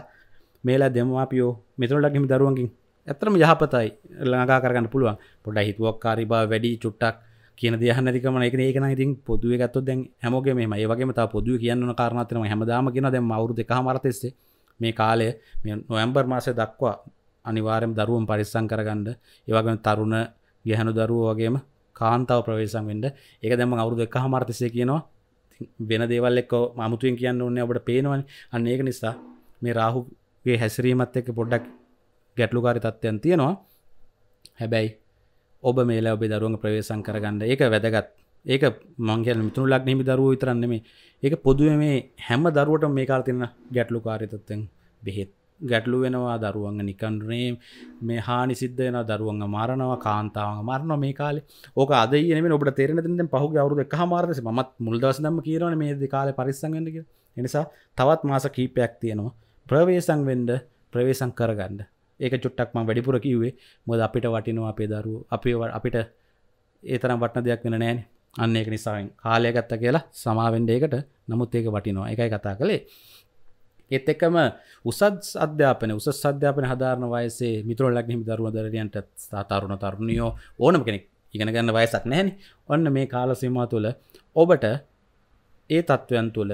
මේලා දෙමවාපියෝ මෙතුරලක්ගම දරුවන්ගින් ඇතරම යහපතයි ලඟා කරගන්න පුළුවන් පොඩ හිතුවක් කාරිබා වැඩි චුට්ටක් කියන දයහනතිකම එක ඒකන ඉතින් පොදුව ගත්තු දැන් හැමෝගේ මේ ඒවගේම තා පොදුව කියන්න කාරණතන හැමදාම කියෙන දැ අවරු දෙක මරතෙස්සේ මේ කාලය නොවම්බර් මාසය දක්වා අනිවාරයම් දරුවම් පරිස්සං කරගන්න ඒවගම තරුණ ගැහැනු දරුවෝ වගේම කාන්තාව ප්‍රවේශම් වෙන්ඩ ඒක දැම අවුරුදු එක හමාර්තසය කියනවා වෙන දේවල් එක්ක අමුතුවෙන් කියන්න ඕන්න ඔබට පේනවන අන්න ඒක නිසා මේ රාහුගේ හැසිරීමත් එක්ක පොඩ්ඩක් ගැටලුකාරි තත්ත්යන් තියෙනවා හැබැයි ඔබ මේලා ඔබේ දරුවන් ප්‍රවේශන් කරගන්න ඒක වැදගත් ඒක මංගල මිතුරු ලක් නෙමි දරුව විතරන්නේ මේ ඒක පොදුව මේ හැම දරුවට මේ කාර්තින්න ගැටලුකාරිතත්තෙන් බෙහෙත් ගැටලු වෙනවා දරුවන්ග නිකන්රේ මේ හානි සිද්ධ වෙන දරුවන්ග මරණව කාන්තාවන්ග මරණ මේ කාල ඕක අද න ඔබට තේරෙන ද පහු අවරුද එක මාරස මත් මුල්දසනම කියරන මේ කාල පරිසංගන්නක එනිසා තවත් මාස කීපයක් තියෙනවා ප්‍රවේසං වෙන්ඩ ප්‍රවේසං කරගන්න ඒක චුට්ටක්ම වැඩිපුර කිව්වේ මොද අපිට වටිනවා අපේ දරු අපේ අපිට ඒතරම් වටන දෙයක් වෙන නෑන අන්න ඒක නිසාෙන් කාලය ගත්ත කියලා සමාවෙන්ඩ ඒකට නමුත් ඒක වටිනවා එකයි කතා කළේ ඒත් එකම උසත් අධ්‍යාපන උස අධ්‍යාපන හදාරන වයසේ මිතුරලක් හිමි දරුව දරයන්ට තාතරුණ තරුණියෝ ඕනම කෙනෙක් ඉගෙනගන්න වයසක් නැහැනි ඔන්න මේ කාලසීමා තුළ ඔබට ඒ තත්ත්වයන් තුළ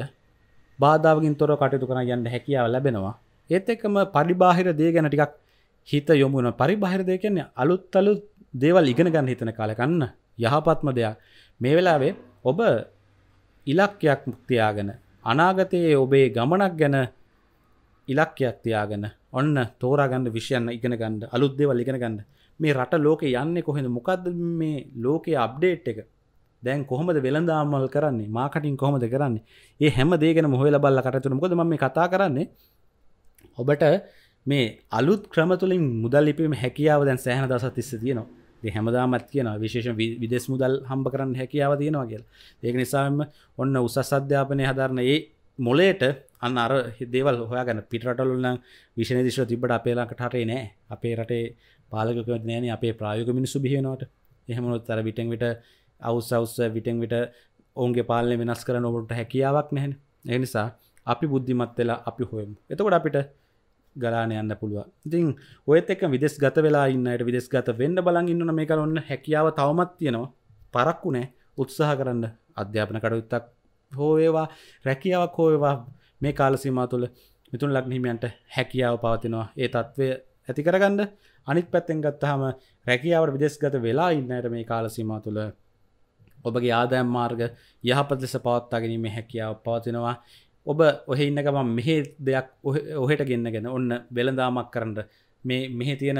බාධාවගින් තොර කටයුතු කරන යන්න හැකියාව ලැබෙනවා ඒත් එකම පරිබාහිර දේ ගැන ටිකක් හිත යොමුුණ පරිබාහිර දෙය කියන්නේ අලුත් අලුත් දේවල් ඉගෙන ගන්න හිතන කාලකන්න යහපත්ම දෙයක් මේ වෙලාවේ ඔබ ඉලක්කයක් මුක්තියාගෙන අනාගතයේ ඔබේ ගමනක් ගැන ඉලක්කයක් තියාගෙන ඔන්න තෝරාගන්න විෂයන්න ඉගෙන ගන්න අලුද්දේවල් ඉගෙන ගන්න මේ රට ලෝක යන්නේ කොහෙද මොකක්ද මේ ලෝකයේ අප්ඩේට් එක දැන් කොහොමද වෙළඳාමල් කරන්නේ මාකටින් කොහොමද කරන්නේ ඒ හැම දේගෙන මොහොල බල්ල කටතුන කොද ම මේ කතා කරන්නේ ඔබට මේ අලුත් ක්‍රමතුලින් මුදල්ලිපීම හැකියාව දැන් සෑහන දසත් තිස්ස තියනවා දෙ හැමදාමත් කියන විශේෂ විදෙස් මුදල් හම්බ කරන්න හැකියාව තියෙනවා කියල ඒක නිසාම ඔන්න උසස් අධ්‍යාපනය හදරන ඒ මොලේට අන්න අර හිදේවල් හොයා ගැන පිටරටලුන්න විශෂණ දිශ තිබට අපේලාකට හටේ නෑ අපේ රටේ පාලකක නෑන අපේ ප්‍රායෝග මිනිස්සු බිහෙනවට එහෙමනොත් තර විටෙන් විට අවස් අවස්ස විටෙන් විට ඔවන්ගේ පාලන වෙනස් කර නොබට හැකියාවක් නැහැන එනිසා අපි බුද්ධිමත් වෙලා අපි හොයම් එතකොට අපිට ගලාන යන්න පුළුව ඉතින් ඔයත් එක් විදෙස් ගත වෙලා ඉන්නයට විදෙස් ගත වෙන්න බලන් ඉන්නන මේ කරන්න හැකියාව තවමත් තියෙනවා පරක්කු නෑ උත්සාහ කරන්න අධ්‍යාපන කඩයුත්තක් හෝවේවා රැකියාවක් හෝවේවා මේ කාලසීමා තුළ මිතුන් ලක්නහිමියන්ට හැකියාව පවතිනවා ඒ තත්ත්වය ඇති කරගන්න අනිත් පැත්තෙන් ගත්තහම රැකියාවට විදෙස්ගත වෙලා ඉන්නයට මේ කාලසීමා තුළ ඔබගේ ආදෑම් මාර්ග යහපත් ලෙස පවත්තා ගැනීම හැකියාව පවතිනවා ඔබ ඔහෙ ඉන්නකම මෙහෙ දෙයක් ඔහෙට ගෙන්න්නගෙන ඔන්න වෙළදාමක් කරන්න මේ මෙහෙ තියෙන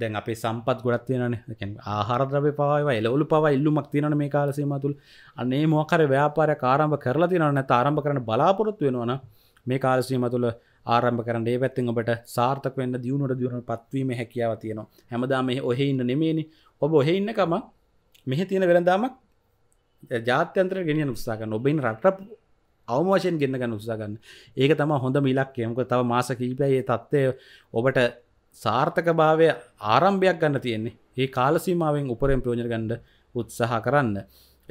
දැන් අපේ සම්පත් ගොඩත් තියෙනන ආහරදව පව එලවලු පව ඉල්ලුමක් තියන මේ කාලසීම තුළ අන්නේ මොකර ව්‍යාපාරය කාරම්භ කරලා තිනන ආරම්භ කරන බලාපොරොත්තු වෙනවන මේ කාලසීම තුළ ආරම්භ කරන්න ඒ පැත්තිෙන් ඔබට සාර්ථක වන්න දියුණුට දියුණු පත්වීම හැකියාව තියෙනවා හැමදාම ඔහෙ ඉන්න නෙමේනි ඔබ ඔහෙ ඉන්නකම මෙහ තියෙන වෙළඳදාමක් ජාත්‍යන්ත්‍ර ගෙනියන උත්සාගන්න ඔබයින් රට අවමෝෂයෙන් ගෙන්න්න ගන්න උත්සාගන්න ඒක තම හොඳ මිලක් යමක තව මාස කීපයේ තත්ත්වය ඔබට සාර්ථක භාවය ආරම්භයක් ගන්න තියෙන්නේ ඒ කාලසීමාවෙන් උපරෙන් ප්‍රෝජන ගණ්ඩ උත්සාහ කරන්න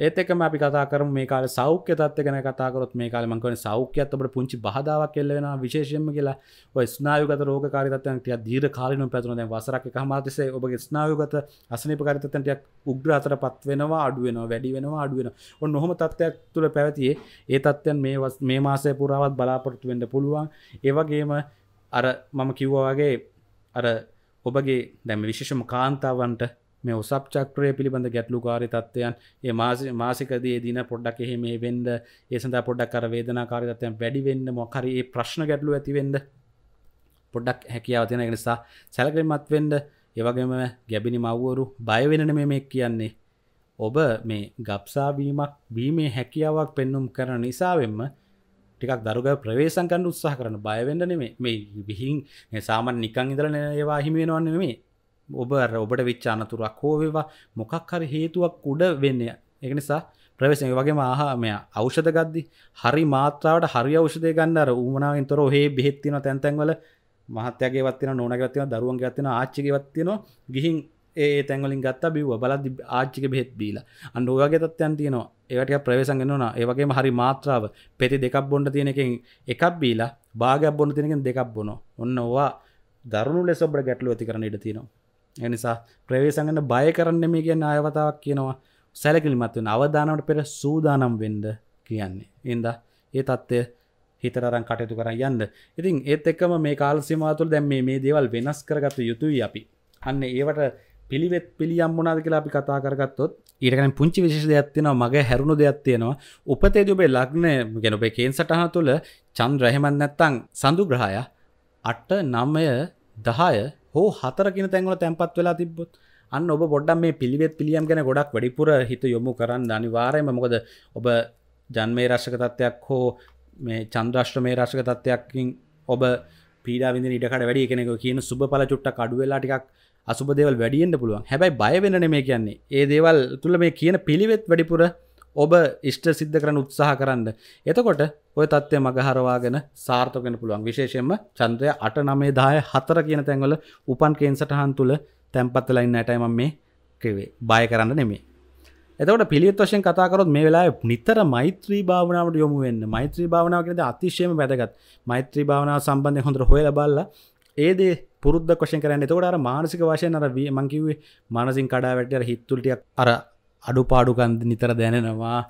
ඒත් එකම අපි කතා කරම මේ කාල සෞඛ්‍ය තත්ව ගැන කතාකරොත් මේ කාල මංකවන සෞඛ්‍යත් අපට පුංචි බාධාවක් කෙල්ලෙන විශේෂයෙන්ම කියලා ඔය ස්නායුගත රෝගකාරිතත්වයක් තිය දීර කාලිනු පැතුන දැන් වසරක් එකහමාතිසේ ඔබගේ ස්නායුගත අසනීපකාරිතත්වයක් උග්‍ර අතර පත්වෙනවා අඩුවෙනවා වැඩි වෙනවා අඩුවෙන ඔන්න නොහොම තත්ත්වයක් තුළ පැවතියේ ඒ තත්ත්වයන් මේ මේ මාසය පුරාවත් බලාපොරොත්තු වෙන්න පුළුවන් ඒවගේම අර මම කිව්වාගේ අර ඔබගේ දැම විශෂම කාන්තාවන්ට මේ ඔසප් චක්‍රය පිළිබඳ ගැටලු කාරි තත්වයන් ඒ මාසිකදේ දින පොඩ්ඩක් එහෙ මේ වෙන්ඩ ඒ සඳ පොඩක් කර වේදනා කාරිතත්වයන් වැඩිවෙන්න මොකරඒ ප්‍රශ්න ගැටලු ඇතිවෙන්ඩ පොඩ්ඩක් හැකියාව තියෙන නිසා සැලකමත්වෙන්ඩ ඒවගේම ගැබිනි මව්වරු බයවෙනන මේ මේ කියන්නේ ඔබ මේ ගප්සාවීමක් වීමේ හැකියාවක් පෙන්නුම් කරන නිසාවෙන්ම ටිකක් දරුග ප්‍රවේශන් කන්න උත්සාහ කරන බයවෙඩන මේ විහින් සාමන් නිකං ඉදරන ඒවා හිමියෙනවන්නේ මේ ඔබ ඔබට විච්චානතුරක් හෝවේවා මොකක් හරි හේතුවක් උඩ වෙන්න එක නිසා ප්‍රවේශය වගේ මහා මෙය අෞෂධ ගද්දි හරි මාත්‍රාවට හරි අවෂදය ගන්නර ූමනාවෙන් තොර හේ බෙත්තින තැන්තැන්වල මහත්‍යගේ වත්තින නොනගත්තින දරුවන් ගත්තින ආච්චිගවත්තින ගිහින් ඒ තැගලින් ගත්ත බිව බලද ආච්චික බෙත් බීල අන්ඩෝගගේ තත්යන් තියනවා ඒවට ප්‍රවේශගෙනවා ඒවගේ හරි මාත්‍රාව පෙති දෙකක් බොන්ඩ තියෙනකින් එකක් බීලා භාගයක් බොන්න තිනකින් දෙකක් බොන ඔන්නවා දරුණු ලෙ සොබ්‍ර ගැටලු ඇති කරන ඉට තියෙනවා එනිසා ප්‍රවේශගන්න බය කරන්න මේ කියන්න අයවතාවක් කියනවා සැලකිලිමත්වෙන අවධානට පෙර සූදානම් වෙන්ඩ කියන්නේ එන්ද ඒ තත්ත්ය හිතරන් කටයුතු කර යන්න ඉතින් ඒත් එක්කම මේ කාල් සිමාතුල් දැම් මේ දේවල් වෙනස් කරගත යුතුයි අපි අන්න ඒවට පිළිවෙත් පිළියම් මොනාද කියලා අපි කතා කරගත්තොත් ඊටකන පුංචි විශේෂ දෙයක් තියෙනවා මගේ හැරුණු දෙයක් තියෙනවා උපතේදී ඔබේ ලග්න ගැන ඔබේ කේන් සටහන තුළ චන්ද්‍ර එහෙම නැත්නම් සඳු ග්‍රහය 8 9 10 හෝ 4 කින තැන්වල තැන්පත් වෙලා තිබ්බොත් අන්න ඔබ පොඩ්ඩක් මේ පිළිවෙත් පිළියම් ගැන ගොඩක් වැඩිපුර හිත යොමු කරන්න අනිවාර්යයෙන්ම මොකද ඔබ ජන්මේ රාශක තත්ත්වයක් හෝ මේ චන්ද්‍රාශ්‍රමේ රාශක තත්ත්වයක්කින් ඔබ පීඩා විඳින ඉඩකඩ වැඩි කෙනෙක් කියන සුබ පල චුට්ටක් අඩු වෙලා ටිකක් අසුබදේවල් වැඩියෙන්ට පුළුවන් හැබැයි බයවෙන මේ කියන්නේ ඒ දේවල් තුළ මේ කියන පිළිවෙත් වැඩිපුර ඔබ ඉෂ්ට සිද්ධ කරන උත්සාහ කරන්න එතකොට ඔය තත්ත්වය මගහරවාගෙන සාර්ථකෙන පුළුවන් විශේෂයෙන්ම චන්ද්‍රය අට නමේ දාය හතර කියන තැන්වල උපන් කේන් සටහන් තුළ තැන්පත්තලයින්න ඇටයිම මේ කිවේ බය කරන්න නෙමේ එතකට පිළිත් වශයෙන් කතාකරොත් මේ වෙලා නිතර මෛත්‍රී භාවනාවට යොමු වෙන්න මෛත්‍රී භාවනාව කියද අතිශයම වැදගත් මෛත්‍රී භාවනාව සම්බන්ධය හොඳර හොය බල්ල ඒදේ පුරද්ධ කොෂන් කරන්න තෝට මානසික වශයෙන් අර මංකිවේ මනසින් කඩා වැටර හිත්තුල්ටියක් අර අඩු පාඩුකන්ද නිතර දැනෙනවා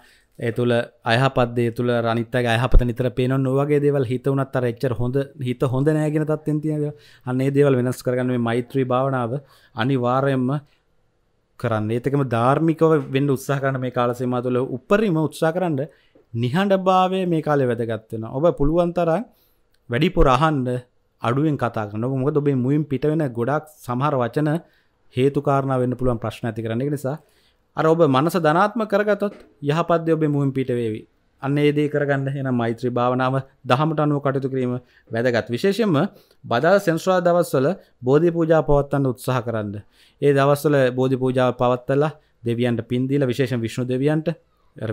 ඒ තුළ අයහපදේ තුළ රනිත අයහපත නිතර පේන නොවගේ දේවල් හිතවනත් අර එච්චර හොඳ හිත හොඳ නෑගෙන තත්යෙන් තියද අන්නේ දේවල් වෙනස් කරගන්නේ මෛත්‍රී භාවනාව අනිවාර්යෙන්ම කරන්න ඒතකම ධාර්මිකව වෙන්ඩ උත්සාහ කරන මේ කාලසේම තුළ උපරිම උත්සා කරන්න නිහඬ භාවය මේ කාලෙ වැදගත්වෙන ඔබ පුළුවන්තරම් වැඩිපුර අහන්ඩ අඩුවෙන් කතා කරන මොකද ඔබේ මුයින් පිට වෙන ගොඩක් සමහර වචන හේතුකාරණ වෙන්න පුළුවන් ප්‍රශ්න ඇති කරන්න නිසා අර ඔබ මනස ධනාත්ම කරගතොත් යහපද්‍ය ඔබේ මුයින් පිටවේවි අන්න ඒදේ කරගන්න එන මෛත්‍රී භාවනාව දහමට අනුව කටයුතු කිරීම වැදගත් විශේෂෙන්ම බදා සෙන්ස්්‍රා දවස්වල බෝධි පූජා පවත්වන්න උත්සාහ කරන්න. ඒ දවස්වල බෝධි පූජාව පවත්තලා දෙවියන්ට පින්දිීල විශේෂ විශ්ණු දෙවියන්ට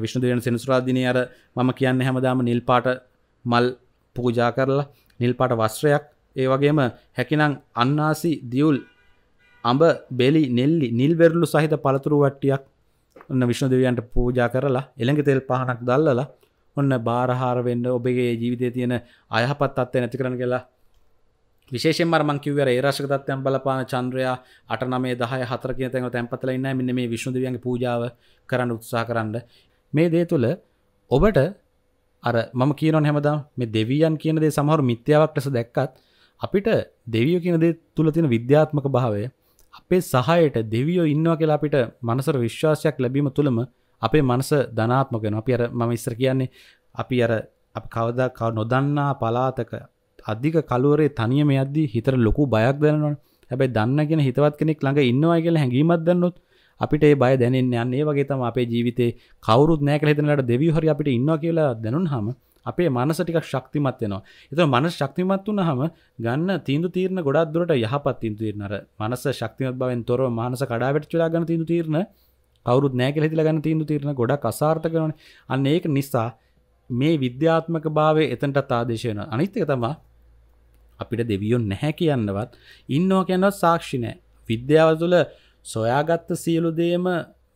විශ්ණු දෙවියන් සෙනසුරාදිනය අර මම කියන්න හැමදාම නිල්පාට මල් පූජා කරලා නිල්පාට වස්ත්‍රයක් ඒ වගේම හැකිනම් අන්නාසි දියුල් අඹ බෙලි නෙල්ලි නිල්වෙරලු සහිත පළතුරු වට්ටියක් ඔන්න විශ්ණ දෙවියන්ට පූජා කරලා එළඟ තෙල් පහනක් දල්ලලා ඔන්න බාරහාර වෙන්න ඔබගේ ජීවිතය තියෙන අයහපත් අත්තය නැති කරන කියලා විශේෂෙන් මරමං කිව්වර ඒ රාශික තත්ත්වයන් බලපාන චන්ද්‍රයා 8 9 10 4 කියන තැන්වල තැන්පතලා ඉන්නයි මෙන්න මේ විශ්ණු දෙවියන්ගේ පූජාව කරන්න උත්සාහ කරන්න මේ දේ තුළ ඔබට අර මම කියනවනේ හැමදාම මේ දෙවියන් කියන දේ සමහර මිත්‍යාවක් ලෙස දැක්කත් අපිට දෙවියෝ කියන දේ තුළ තියෙන විද්‍යාත්මක භාවය අපේ සහයට දෙවියෝ ඉන්නවා කියලා අපිට මනසර විශ්වාසයක් ලැබීම තුළම අපේ මනස ධනාත්මක වෙනවා. අපි අර මම ඉස්සර කියන්නේ අපි අර අපි කවදා නොදන්නා පලාතක අධික කලුවරේ තනියම යද්දී හිතට ලොකු බයක් දැනෙනවනේ. හැබැයි දන්න කියන හිතවත් කෙනෙක් ළඟ ඉන්නවා කියලා හැඟීමක් දැනනොත් අපිට ඒ බය දැනෙන්නේ නැහැ. ඒ වගේ තමයි අපේ ජීවිතේ කවුරුත් නැහැ කියලා හිතනලාට දෙවියෝ හරි අපිට ඉන්නවා කියලා දැනුනහම අපේ මනස ටිකක් ශක්තිමත් වෙනවා එත මන ශක්තිමත් වුන හම ගන්න තීන්දු තීරණ ගොඩක්දුරට යහපත් තිීන්තු තීරණර මනස ශක්තිමත් බවෙන් තොර මහනස කඩාවට චලා ගන තිීන්දු තීරණ කවරුත් නෑ කෙහිතිල ගන්න තිීන්දු තීරණ ගොඩක් අසාර්ථකරන අන්න ඒක නිසා මේ විද්‍යාත්මක භාවය එතන්ටත් ආදේශයන අනිත්තක තමා අපිට දෙවියොන් නැහැ කියන්නවත් ඉන්නෝ කියන්නවත් සාක්ෂිනෑ විද්‍යාව තුළ සොයාගත්ත සියලු දේම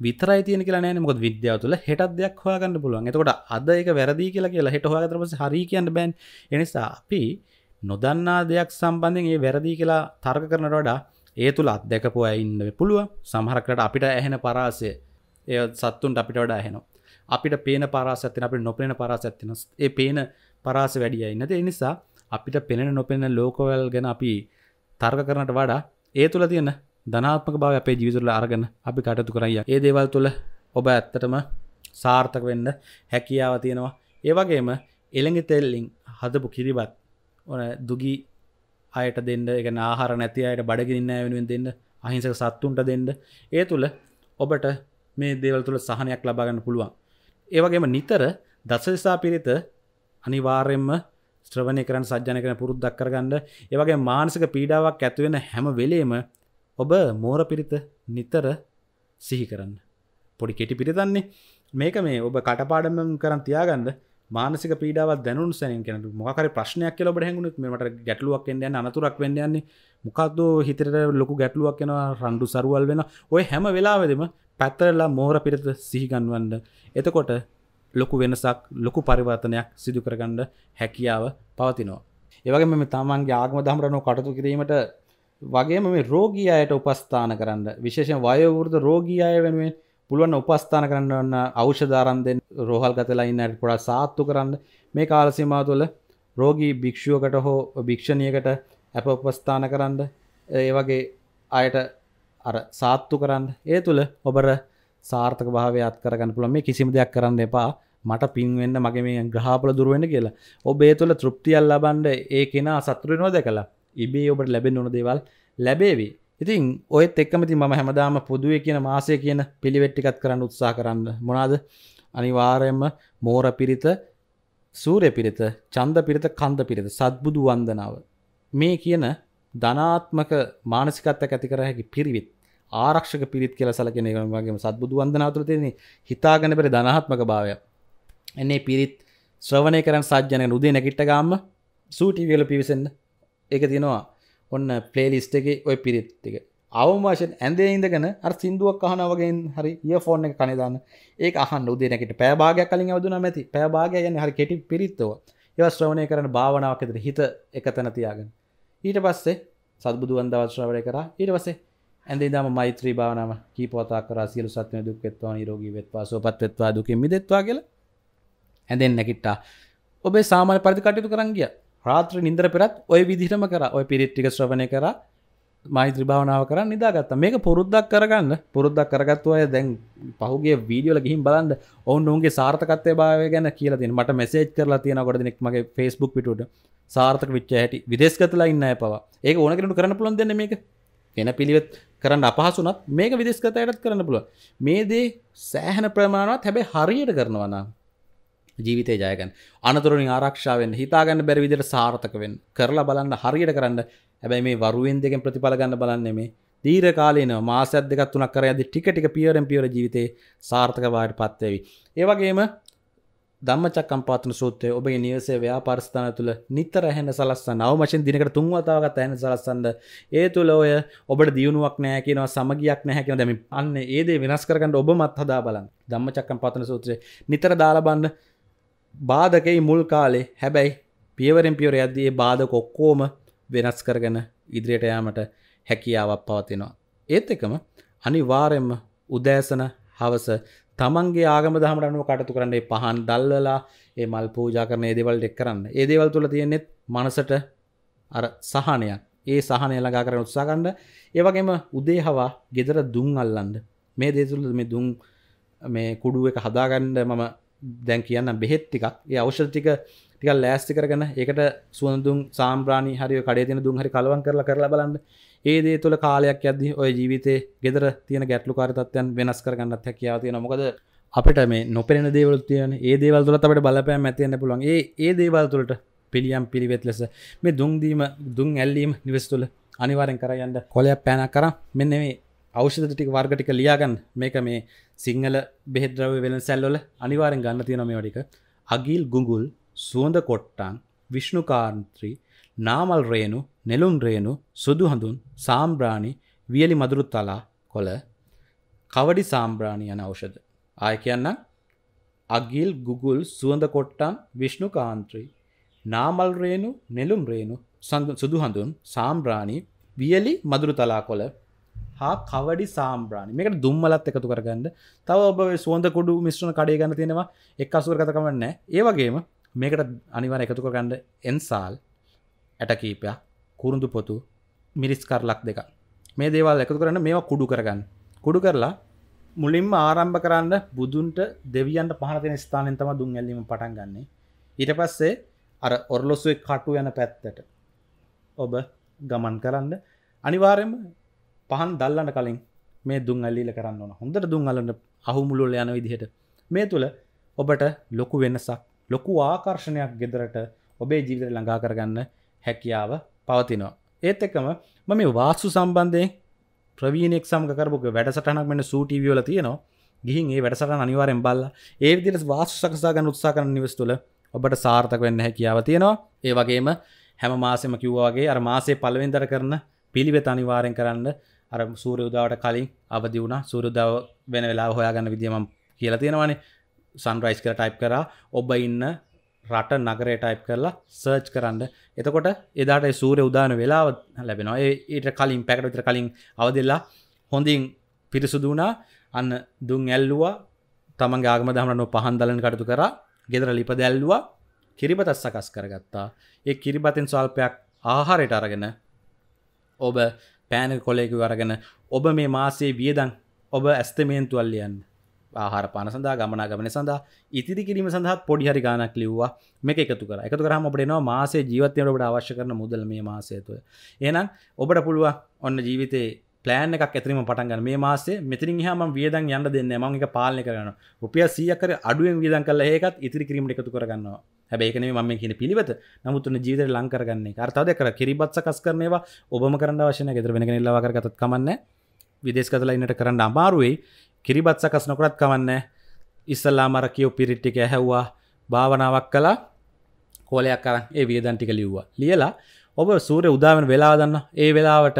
විතරයි තියෙන කියලා නෑ මොකද විද්‍යාව තුළ හෙටත් දෙයක් හොයාගන්න පුළුවන් එතකොට අද එක වැරදි කියලා කියලා හෙට හොයාගත්තට පස්සේ හරි කියන්න බෑන් ඒ නිසා අපි නොදන්නා දෙයක් සම්බන්ධයෙන් ඒ වැරදි කියලා තර්ක කරනට වඩා ඒ තුළ අත්දැකපු අය ඉන්න පුළුවන් සමහරකට අපිට ඇහෙන පරාසය ඒ සත්තුන්ට අපිට වඩා ඇහෙනවා අපිට පේන පරාසත්තින අපිට නොපෙන පරාසත්තින ඒ පේන පරාස වැඩිය ඉන්නද ඒ නිසා අපිට පෙනෙන නොපෙන ලෝකවල් ගැන අපි තර්ක කරනට වඩා ඒ තුළ තියෙන ධනාත්මක බව අපේ ජීවිතුරල අරගන අපි කටතු කරයි ඒ දේවල් තුළ ඔබ ඇත්තටම සාර්ථක වෙන්න හැකියාව තියෙනවා ඒවගේම එළඟි තෙල්ලින් හදපු කිරිබත් ඕන දුගී අයට දෙන්න එක ආහාර නැති අයට බඩගින්න වෙනුවෙන් දෙන්න අහිංසක සත්තුන්ට දෙන්න ඒ තුළ ඔබට මේ දේවල් තුළ සහනයක් ලබාගන්න පුළුවන් ඒවගේම නිතර දසසා පිරිත අනිවාර්යෙන්ම ශ්‍රවණය කරන සජ්ජන කරන පුරුද්දක් කරගන්න ඒවගේ මානසික පීඩාවක් ඇතිවෙන හැම වෙලේම ඔබ මෝර පිරිත නිතර සිහි කරන්න. පොඩි කෙටි පිරිතන්නේ මේක මේ ඔබ කටපාඩම කරන් තියාගන්න මානසික පීඩාව දැනුන් සැන කෙන මොකර ප්‍රශ්නයක් කියල බැහැගුණුත් මේට ගැටලුවක් එන්න අනතුරක් වෙන්නන්නේ මොකක්ද හිතර ලොකු ගැටලුවක් කෙන රණ්ඩු සරුවල් වෙන ඔය හැම වෙලාවෙදම පැත්තරලා මෝර පිරිත සිහිගන්වන්න එතකොට ලොකු වෙනසක් ලොකු පරිවර්තනයක් සිදු කරගන්න හැකියාව පවතිනවා. ඒවගේ මෙම තමන්ගේ ආගම දහමරනෝ කටතු කිරීමට වගේම මේ රෝගී අයට උපස්ථාන කරන්න විශේෂ වයවෘද රෝගී අය වෙනුවෙන් පුළුවන් උපස්ථාන කරන්නන්න අවෂධාරන් දෙෙන් රෝහල් ගතලා ඉන්නයට පොඩා සාත්තු කරන්න මේ කාලසිමා තුළ රෝගී භික්ෂුවකට හෝ භික්ෂණයකට ඇප උපස්ථාන කරන්න ඒවගේ අයට අර සාත්තු කරන්න ඒ තුළ ඔබර සාර්ථක භාවයක් කරගන්න පුළොම මේ කිසිම දෙයක් කරන්න එපා මට පින්වෙන්න මගේ මේ ග්‍රහපල දුරුවෙන කියලා ඔබ ඒ තුළ තෘප්තියල් ලබන්ඩ ඒ කෙනා සතුරෙනෝ දෙකලා ඉබේ ඔබට ලැබෙන් ඕන දේවල් ලැබේවි ඉතින් ඔයත් එක්කමති ම හැමදාම පුදුවේ කියන මාසය කියන පිළිවෙට්ටිකත් කරන්න උත්සා කරන්න මොනාද අනිවාරයෙන්ම මෝර පිරිත සූරය පිරිත චන්ද පිරිත කන්ද පිරිත සත්බුදු වන්දනාව මේ කියන ධනාත්මක මානසිකත්තක ඇති කර හැකි පිරිවිත් ආරක්ෂක පිරිත් කියල සලකෙන වගේම සත්බුදු වන්දනාතුර තියෙන හිතාගන පෙර ධනාත්මක භාවය එන්නේ පිරිත් ශ්‍රවණය කරන් සාජ්‍යනය නුදේ නැකිට්ට ගාම සූටිවියල පිවිසෙන්න්න එක තිනවා ඔන්න පලේලිස්ට එක ඔය පිරිත් එක අවමාශෙන් ඇඳේ ඉඳගෙන අර සිින්දුවක් අහනවගෙන් හරි ඒ ෆෝර්න එක කනිදාන්න ඒ අහන්න උදනකට පෑභාගයක් කලින් අවදුන ඇති පෑභාගයන හරි කෙටි පිරිත්තව ඒව ශ්‍රවණය කරන භාවනාවක් ඇතර හිත එක තැන තියාගෙන ඊට පස්සේ සබුදුවන් දවශ්‍රවය කර ඊට පසේ ඇඳේ දම මෛත්‍රී භාවනාව කීපතා කර සියලු සත්වය දුක් වෙත්වා නිරෝගී වෙත්වා සෝපත් වෙත්වා දුකින් මිදෙත්වා කියල ඇඳෙන් නැකිට්ටා ඔබේ සාමාන පරිදි කටයුතු කරන්ගිය රාත්‍ර නින්දර පෙරත් ඔය විදිහටම කර ඔය පිරිට්ටික ශ්‍රවණය කර මෛත්‍රී භාවනාව කර නිදාගත්ත මේක පුරුද්දක් කරගන්න පුරුද්දක් කරගත්තු අය දැන් පහුගේ වීඩියෝල ගිහින් බලන්න ඔවුන් ඔුන්ගේ සාර්ථකත්වය භාවය ගැන කියලතින් මට මෙසේජ් කරලා තියෙන ගොඩ දෙනෙක් මගේ ෆෙස්බුක් පිටුට සාර්ථක විච්ච හැටි විදෙස්ගතලා ඉන්න පවා ඒක ඕන කරනු කරන පුළොන් දෙන්න මේක එන පිළිවෙත් කරන්න අපහසුනත් මේක විදිස්කතයටත් කරන්න පුළුව මේ දේ සෑහන ප්‍රමාණවත් හැබැ හරියට කරනවනම් ජීවිතය ජයකන් අනතුරින් ආරක්ෂාවෙන් හිතාගන්න බැරි විදිට සාර්ථකවෙන් කරලා බලන්න හරියට කරන්න ඇබැයි මේ වරුවෙන් දෙකෙන් ප්‍රතිඵලගන්න බලන්නේ මේ දීර කාලන මාසත් දෙකත් තුනක් කර ඇද ටිකටික පියරම් පියර ජීවිතේ සාර්ථකවාට පත්වවි. ඒවගේම දම්මචක්කම්පාතන සූත්‍රය ඔබගේ නිවසේ ව්‍යාපර්ස්ථාන තුළ නිතර හැන සලස්ස නවමශෙන් දිනකට තුන්වතාවගත් ඇන සලස්සන්ද ඒ තුළ ඔය ඔබට දියුණුවක් නෑකනවා සමගයක් නැහැකව දැම අන්න ඒදේ වෙනස් කරකට ඔබ මත් හදා බලන් දම්මචක්කම් පාතන සූත්‍රය නිතර දාලබන්න බාධකයි මුල් කාලේ හැබැයි පියවරෙන් පියවර යද්දී ඒ බාධක ඔක්කොම වෙනස් කරගෙන ඉදිරියට යාමට හැකියාවක් පවතිනවා. ඒත් එකම අනිවාර්යයෙන්ම උදෑසන හවස තමන්ගේ ආගම දහමට අනුව කටයුතු කරන්න ඒ පහන් දැල්වලා ඒ මල් පූජා කරන ඒ දේවල් දෙක කරන්න. ඒ දේවල් තුල තියෙන්නේ මනසට අර සහනයක්. ඒ සහනය ළඟා කරන්න උත්සාහ ගන්න. ඒ වගේම උදේ හවා ගෙදර දුම් අල්ලන්න. මේ දේ තුල මේ දුම් මේ කුඩුව එක හදාගන්න මම දැන් කියන්න බෙහෙත්තිකක් ඒ අවෂතික ටික ලෑස්ති කරගන්න ඒකට සුවඳදුන් සාම්්‍රාණි හරිය කඩේ තින දුන් හරි කලවන් කරලා කරලා බලන්න ඒදේ තුළ කාලයක් ඇදදි ඔය ජීවිතේ ගෙදර තියෙන ගැටලු කාරිතත්වයන් වෙනස් කරගන්නත් හැකියාව තියෙන මොකද අපට මේ නොපෙන දේවල් තියන ඒ දේවල් තුළ අපට බලපෑම් ඇතියන්න පුළුවන් ඒ ඒ දේවල් තුළට පිළියම් පිළිවෙත් ලෙස මේ දුන්දීම දුන් ඇල්ලීම නිවස් තුළ අනිවාරෙන් කරයන්න කොලයක් පෑනක් කර මෙන්න මේ ෞෂධ ටික වර්ග ටික ලියාගන්න මේක මේ සිංහල බෙහෙද්‍රව වෙන සැල්ලොල අනිවාරෙන් ගන්න තියෙන මේ වටික අගිල් ගුගුල් සුවඳ කොට්ටන් විශ්ණුකාන්ත්‍රී නාමල් රේනු නෙලුම් රේනු සුදු හඳුන් සාම්බ්‍රාණි වියලි මදුරු තලා කොළ කවඩි සාම්බ්‍රාණී යන ඖෂධ ආය කියන්න අගිල් ගුගුල් සුවඳ කොට්ටන් විශ්ණුකාන්ත්‍රී නාමල් රේනු නෙලුම් රේනු සුදු හඳුන් සාම්බ්‍රාණී වියලි මදුරු තලා කොළ හා කවඩි සාම්්‍රාණ මේකට දුම්මලත් එකතු කරගන්න තව ඔබ සුවන්ද කොඩු මිශ්‍රණ කඩේ ගන්න තියෙනවා එක් අසුර කතකමන්න ඒවගේම මේකට අනිවර එකතු කරගන්න එන්සාල් ඇටකීපයක් කුරුඳු පොතු මිරිස් කරලක් දෙක මේ දේවල් එකතු කරන්න මේවා කුඩු කරගන්න කුඩු කරලා මුලින්ම ආරම්භ කරන්න බුදුන්ට දෙවියන්ට පහනතින ස්ථානෙන් තම දුන් ඇල්ලීම පටන් ගන්නේ ඊට පස්සේ අර ඔරලොස්සුවේ කටු යන පැත්තට ඔබ ගමන් කරන්න අනිවාරයම පහන් දල්ලන්න කලින් මේ දුන් අල්ලිල කරන්න ඕන හොඳට දුන් අලන්න අහුමුළුල යන විදිහට මේ තුළ ඔබට ලොකු වෙනසක් ලොකු ආකර්ෂණයක් ගෙදරට ඔබේ ජීවිත ළඟා කරගන්න හැකියාව පවතිනවා. ඒත් එකම මම වාස්සු සම්බන්ධයෙන් ප්‍රවීණෙක් සමග කරපුක වැඩසටහනක් මෙන්න සූටිවියෝල තියෙනවා ගිහින් ඒ වැඩසටන අනිවාරෙන් බල්ලා ඒ විදිහට වාස්සු සකසා ගන්න උත්සාහ කරන නිවස් තුළ ඔබට සාර්ථක වෙන්න හැකියාව තියෙනවා. ඒ වගේම හැම මාසෙම කිව්වා වගේ අර මාසේ පළවෙනිදර කරන පිළිවෙත අනිවාර්යෙන් කරන්න අර සූරයුදාවට කලින් අවදි වුණ සූරුදාව වෙන වෙලා හොයාගන්න විදිම කියලා තියෙනවානේ සන්රයිස් කර ටයිප් කරා ඔබ ඉන්න රට නගරේ ටයිප් කරලා සර්ච් කරන්න එතකොට එදාට සූරය උදාන වෙලාව ලැබෙනවා ඒට කලින් පැකට විතර කලින් අවදිල්ලා හොඳින් පිරිසුදු වුණා අන්න දුන් ඇල්ලුවා තමන් ගාගම දහමනු පහන්දලන කටතු කරා ගෙදර ලිප දැල්ලවා කිරිබතත් සකස් කරගත්තා ඒ කිරිබතින් ස්වල්පයක් ආහාරයට අරගෙන ඔබ පෑන කොලෙකු අරගෙන ඔබ මේ මාසේ වියදං ඔබ ඇස්තමේන්තුවල්ලියන්න ආහාර පාන සඳහා ගමනා ගමන සඳහා ඉතිරි කිරීම සඳහා පොඩිහරි ගානක් ලිව්වා මේක එකතු කර එකතු කරහම ඔබට එනවා මාසේ ජීවිතයට ඔබට අවශ්‍ය කරන මුදල් මේ මාසය තුළ එහෙනම් ඔබට පුළුවන් ඔන්න ජීවිතේ පලෑන් එකක් ඇතරීම පටන්ගන්න මේ මාසේ මෙතිරින් හම වියදන් යන්න දෙන්න ම එක පාලනය කරන රුපිය සියකර අඩුවෙන් වියදන් කල ඒකත් ඉතිරි කිරීමට එකතු කරගන්න හැබැකන මම කියන පිළිවත නමුත්තුන ජීවිතර ලංකරගන්නේ අර්තාද කර කිරිබත් සකස් කරනවා ඔබම කරන්න වශන ගෙතර වෙන ලවාකරගතත් කමන්න විදේශ කතලා ඉන්නට කරන්න අමාරුවයි කිරිබත් සකස් නොකරත් කමන්න ඉස්සල්ලා මර කියෝ පිරිට්ටික ඇහැව්වා භාවනාවක් කලා කෝලයක් කරන් ඒ වියදන්ටික ලිව්වා ලියලා ඔබ සූරය උදාවන වෙලාදන්න ඒ වෙලාවට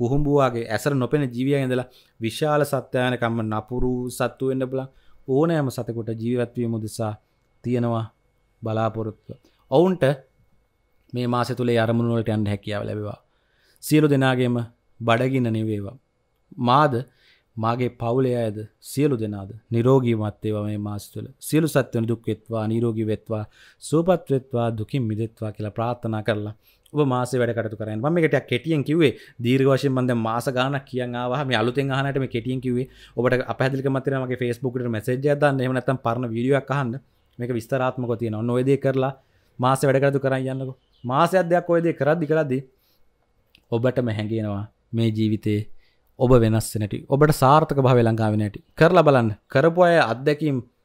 කුහුම්ඹුවාගේ ඇසර නොපෙන ජීවිය ඉඳලා විශාල සත්‍යයනකම්ම නපුරු සත්තු වෙන්න පුළුවන් ඕනෑම සතෙකුට ජීවත්වීම උදෙසා තියෙනවා බලාපොරොත්තුව. ඔවුන්ට මේ මාස තුළේ අරමුණු වලට යන්න හැකියාව ලැබෙවා. සියලු දෙනාගේම බඩගින්න නෙවේවා. මාද මාගේ පවුලේ අයද සියලු දෙනාද නිරෝගීමත් ඒවා මේ මාස තුළ සියලු සත්වන දුක් වෙත්වා නිරෝගී වෙත්වා සුවපත් වෙත්වා දුකින් මිදෙත්වා කියලා ප්‍රාර්ථනා කරලා මාස වැඩකට කරන්න ම එකට කෙටියෙන් කිවේ දීර්වශයෙන් බන්ද මාස ගාන කිය වා මේ අලුත හනටම කෙටියෙන් කිවේ ඔබට අපහදික මතරමගේ ෆස්බුකට මසේජ දන්න එමනත්තම් පරණ විඩියක් අහන්න මේක විස්තරාත්මක තියෙන නොයදේ කරලා මාස වැඩකරතු කරන්න යන්නක මාස අධ්‍යයක් ඔයදේ කරද්දි කරද්දී ඔබටම හැඟෙනවා මේ ජීවිතයේ ඔබ වෙනස් නැටි ඔබට සාර්ථක භාව ලංකාව නැටි කරලා බලන්න කරපු අය අත්දැකීම්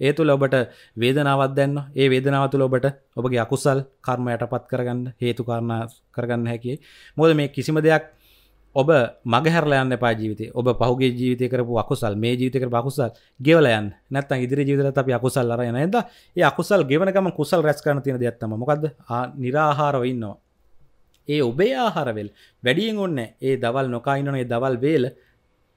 ඒ තුළ ඔබට වේදනාවත් දැන්න ඒ වේදනාවතුළ ඔබට ඔබගේ අකුසල් කර්මයට පත් කරගන්න හේතුකාරණ කරගන්න හැකි මොද මේ කිසිම දෙයක් ඔබ මගහැරලයන්න පා ජීවිත ඔබ පහුගේ ජීවිතය කරපු අකුසල් මේ ජීවිතක අකුසල් ගෙවලයන් නැත්ත ඉදිරි ජීවිතර අප අකුසල් අරයන ද ඒ අකුසල් ගෙවනකම කුසල් රැස් කරන තින දෙයක්ත්තම මොකද නිරාහාරව ඉන්නවා ඒ ඔබේ ආහාරවෙල් වැඩියෙන් ඔන්න ඒ දවල් නොකයිනනේ දවල් වේල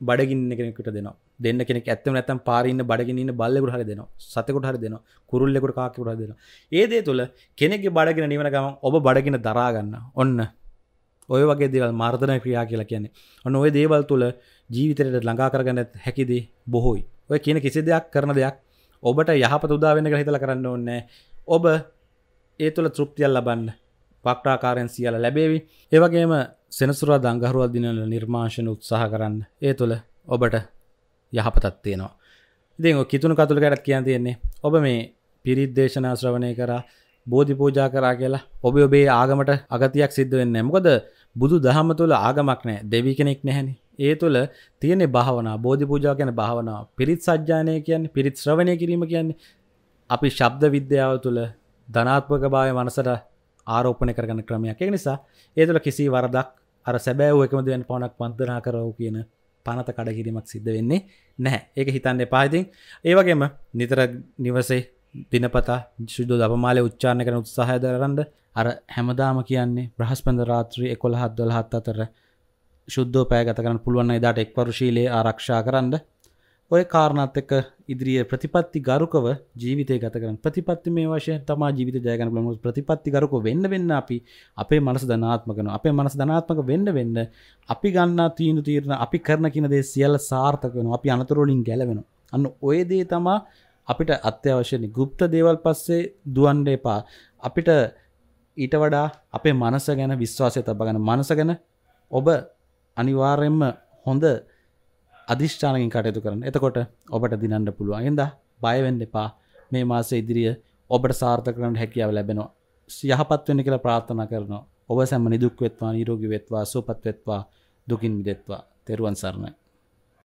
බඩගින්න කෙනෙකුට දෙනවා දෙන්න කෙනෙක් ඇත්තම නැත්තම් පාරින්න බඩගෙන ඉන්න බල්ලෙකුට හරි දෙනවා සතෙකුට හරි දෙනවා කුරුල්ලෙකුට කාක්කෙකුට හරි දෙනවා ඒ දේ තුල කෙනෙක්ගේ බඩගෙන නිවන ගමන් ඔබ බඩගෙන දරා ගන්න ඔන්න ඔය වගේ දේවල් මර්ධන ක්‍රියා කියලා කියන්නේ ඔන්න ওই දේවල් තුල ජීවිතයට ළඟා කරගන්න හැකි දේ බොහෝයි ඔය කියන කිසි දෙයක් කරන දෙයක් ඔබට යහපත උදා වෙන්න කියලා හිතලා කරන්න ඕනේ ඔබ ඒ තුල තෘප්තියක් ලබන්න පක්ටාකාරයෙන් සියල ලැබේවි ඒවගේම සෙනසුරා දංගහරුවල් දිනල නිර්මාශන උත්සාහ කරන්න ඒ තුළ ඔබට යහපතත් තියෙනවා ඉතින් කිතුුණු කතුළ ගැටත් කියන් තියෙන්නේ ඔබ මේ පිරිත් දේශනා ශ්‍රවණය කරා බෝධි පූජා කරා කියලා ඔබ ඔබේ ආගමට අගතියක් සිද්ධ වෙන්න මොකද බුදු දහම තුළ ආගමක් නෑ දෙවි කෙනෙක් නැහැනි ඒ තුළ තියෙනෙ භාවනා බෝධි පූජා කියන භාවනා පිරිත් සජ්ජානය කියන්න පිරිත් ශ්‍රවණය කිරීම කියන්නේ අපි ශබ්ද විද්‍යාව තුළ ධනාත්මක භාවය මනසට ආරෝපණය කරගන්න ක්‍රමයක් ඒ නිසා ඒ තුළ කිසි වරදක් අර සැබෑ එකමද වෙන පවනක් පන්දනා කරව කියන පනත කඩකිරීමක් සිද්ධ වෙන්නේ නැහැ ඒක හිතන්න පාතින් ඒවගේම නිතර නිවසේ දිනපතා ශුද්ධ දපමාලය උච්චාණ කරන උත්සාහය දරන්ඩ අර හැමදාම කියන්නේ බ්‍රහස්පන්ද රාත්‍රී එකොළ හත්දොල හත් අතර ශුද්ධෝ පෑගත කරන පුළුවන් එදාට එක්වරුශීලයේ ආරක්ෂා කරන්න ඔය කාරණත්තක ඉදිරිිය ප්‍රතිපත්ති ගරුකව ජීවිතය ගතකරන ප්‍රතිපත්ති මේ වශය තමා ජීවිත ජයගන ලම ප්‍රතිපත්ති ගරුක වෙන්න වෙන්න අපි අපේ මනස ධනාත්මකන අපේ මනස ධනාත්මක වෙන්න වෙන්න අපි ගන්නා තීනු තීරණ අපි කරන කිනදේ සියල්ල සාර්ථක වෙන අපි අනතුරෝලින් ගැලවෙන අන්න ඔයදේ තමා අපිට අත්‍යවශ්‍යනි ගුප්ත දේවල් පස්සේ දුවන්ඩ එපා අපිට ඊට වඩා අපේ මනස ගැන විශ්වාසය තබගන මනස ගැන ඔබ අනිවාරෙන්ම හොඳ අධිෂ්ඨානකින් කටයුතු කරන එතකොට ඔබට දිනන්න පුළුවන් එද බයවෙන්න එපා මේ මාස ඉදිරිිය ඔබට සාර්ථ කරන හැකියාව ලැබෙනවා යහපත්වෙන කියලා ප්‍රාර්ථනා කරනවා ඔබ සැම නිදුක් වෙත්වා නිරෝගි වෙත්වා සුවපත් වෙත්වා දුකින් විදෙත්වා තෙරුවන් සරණයි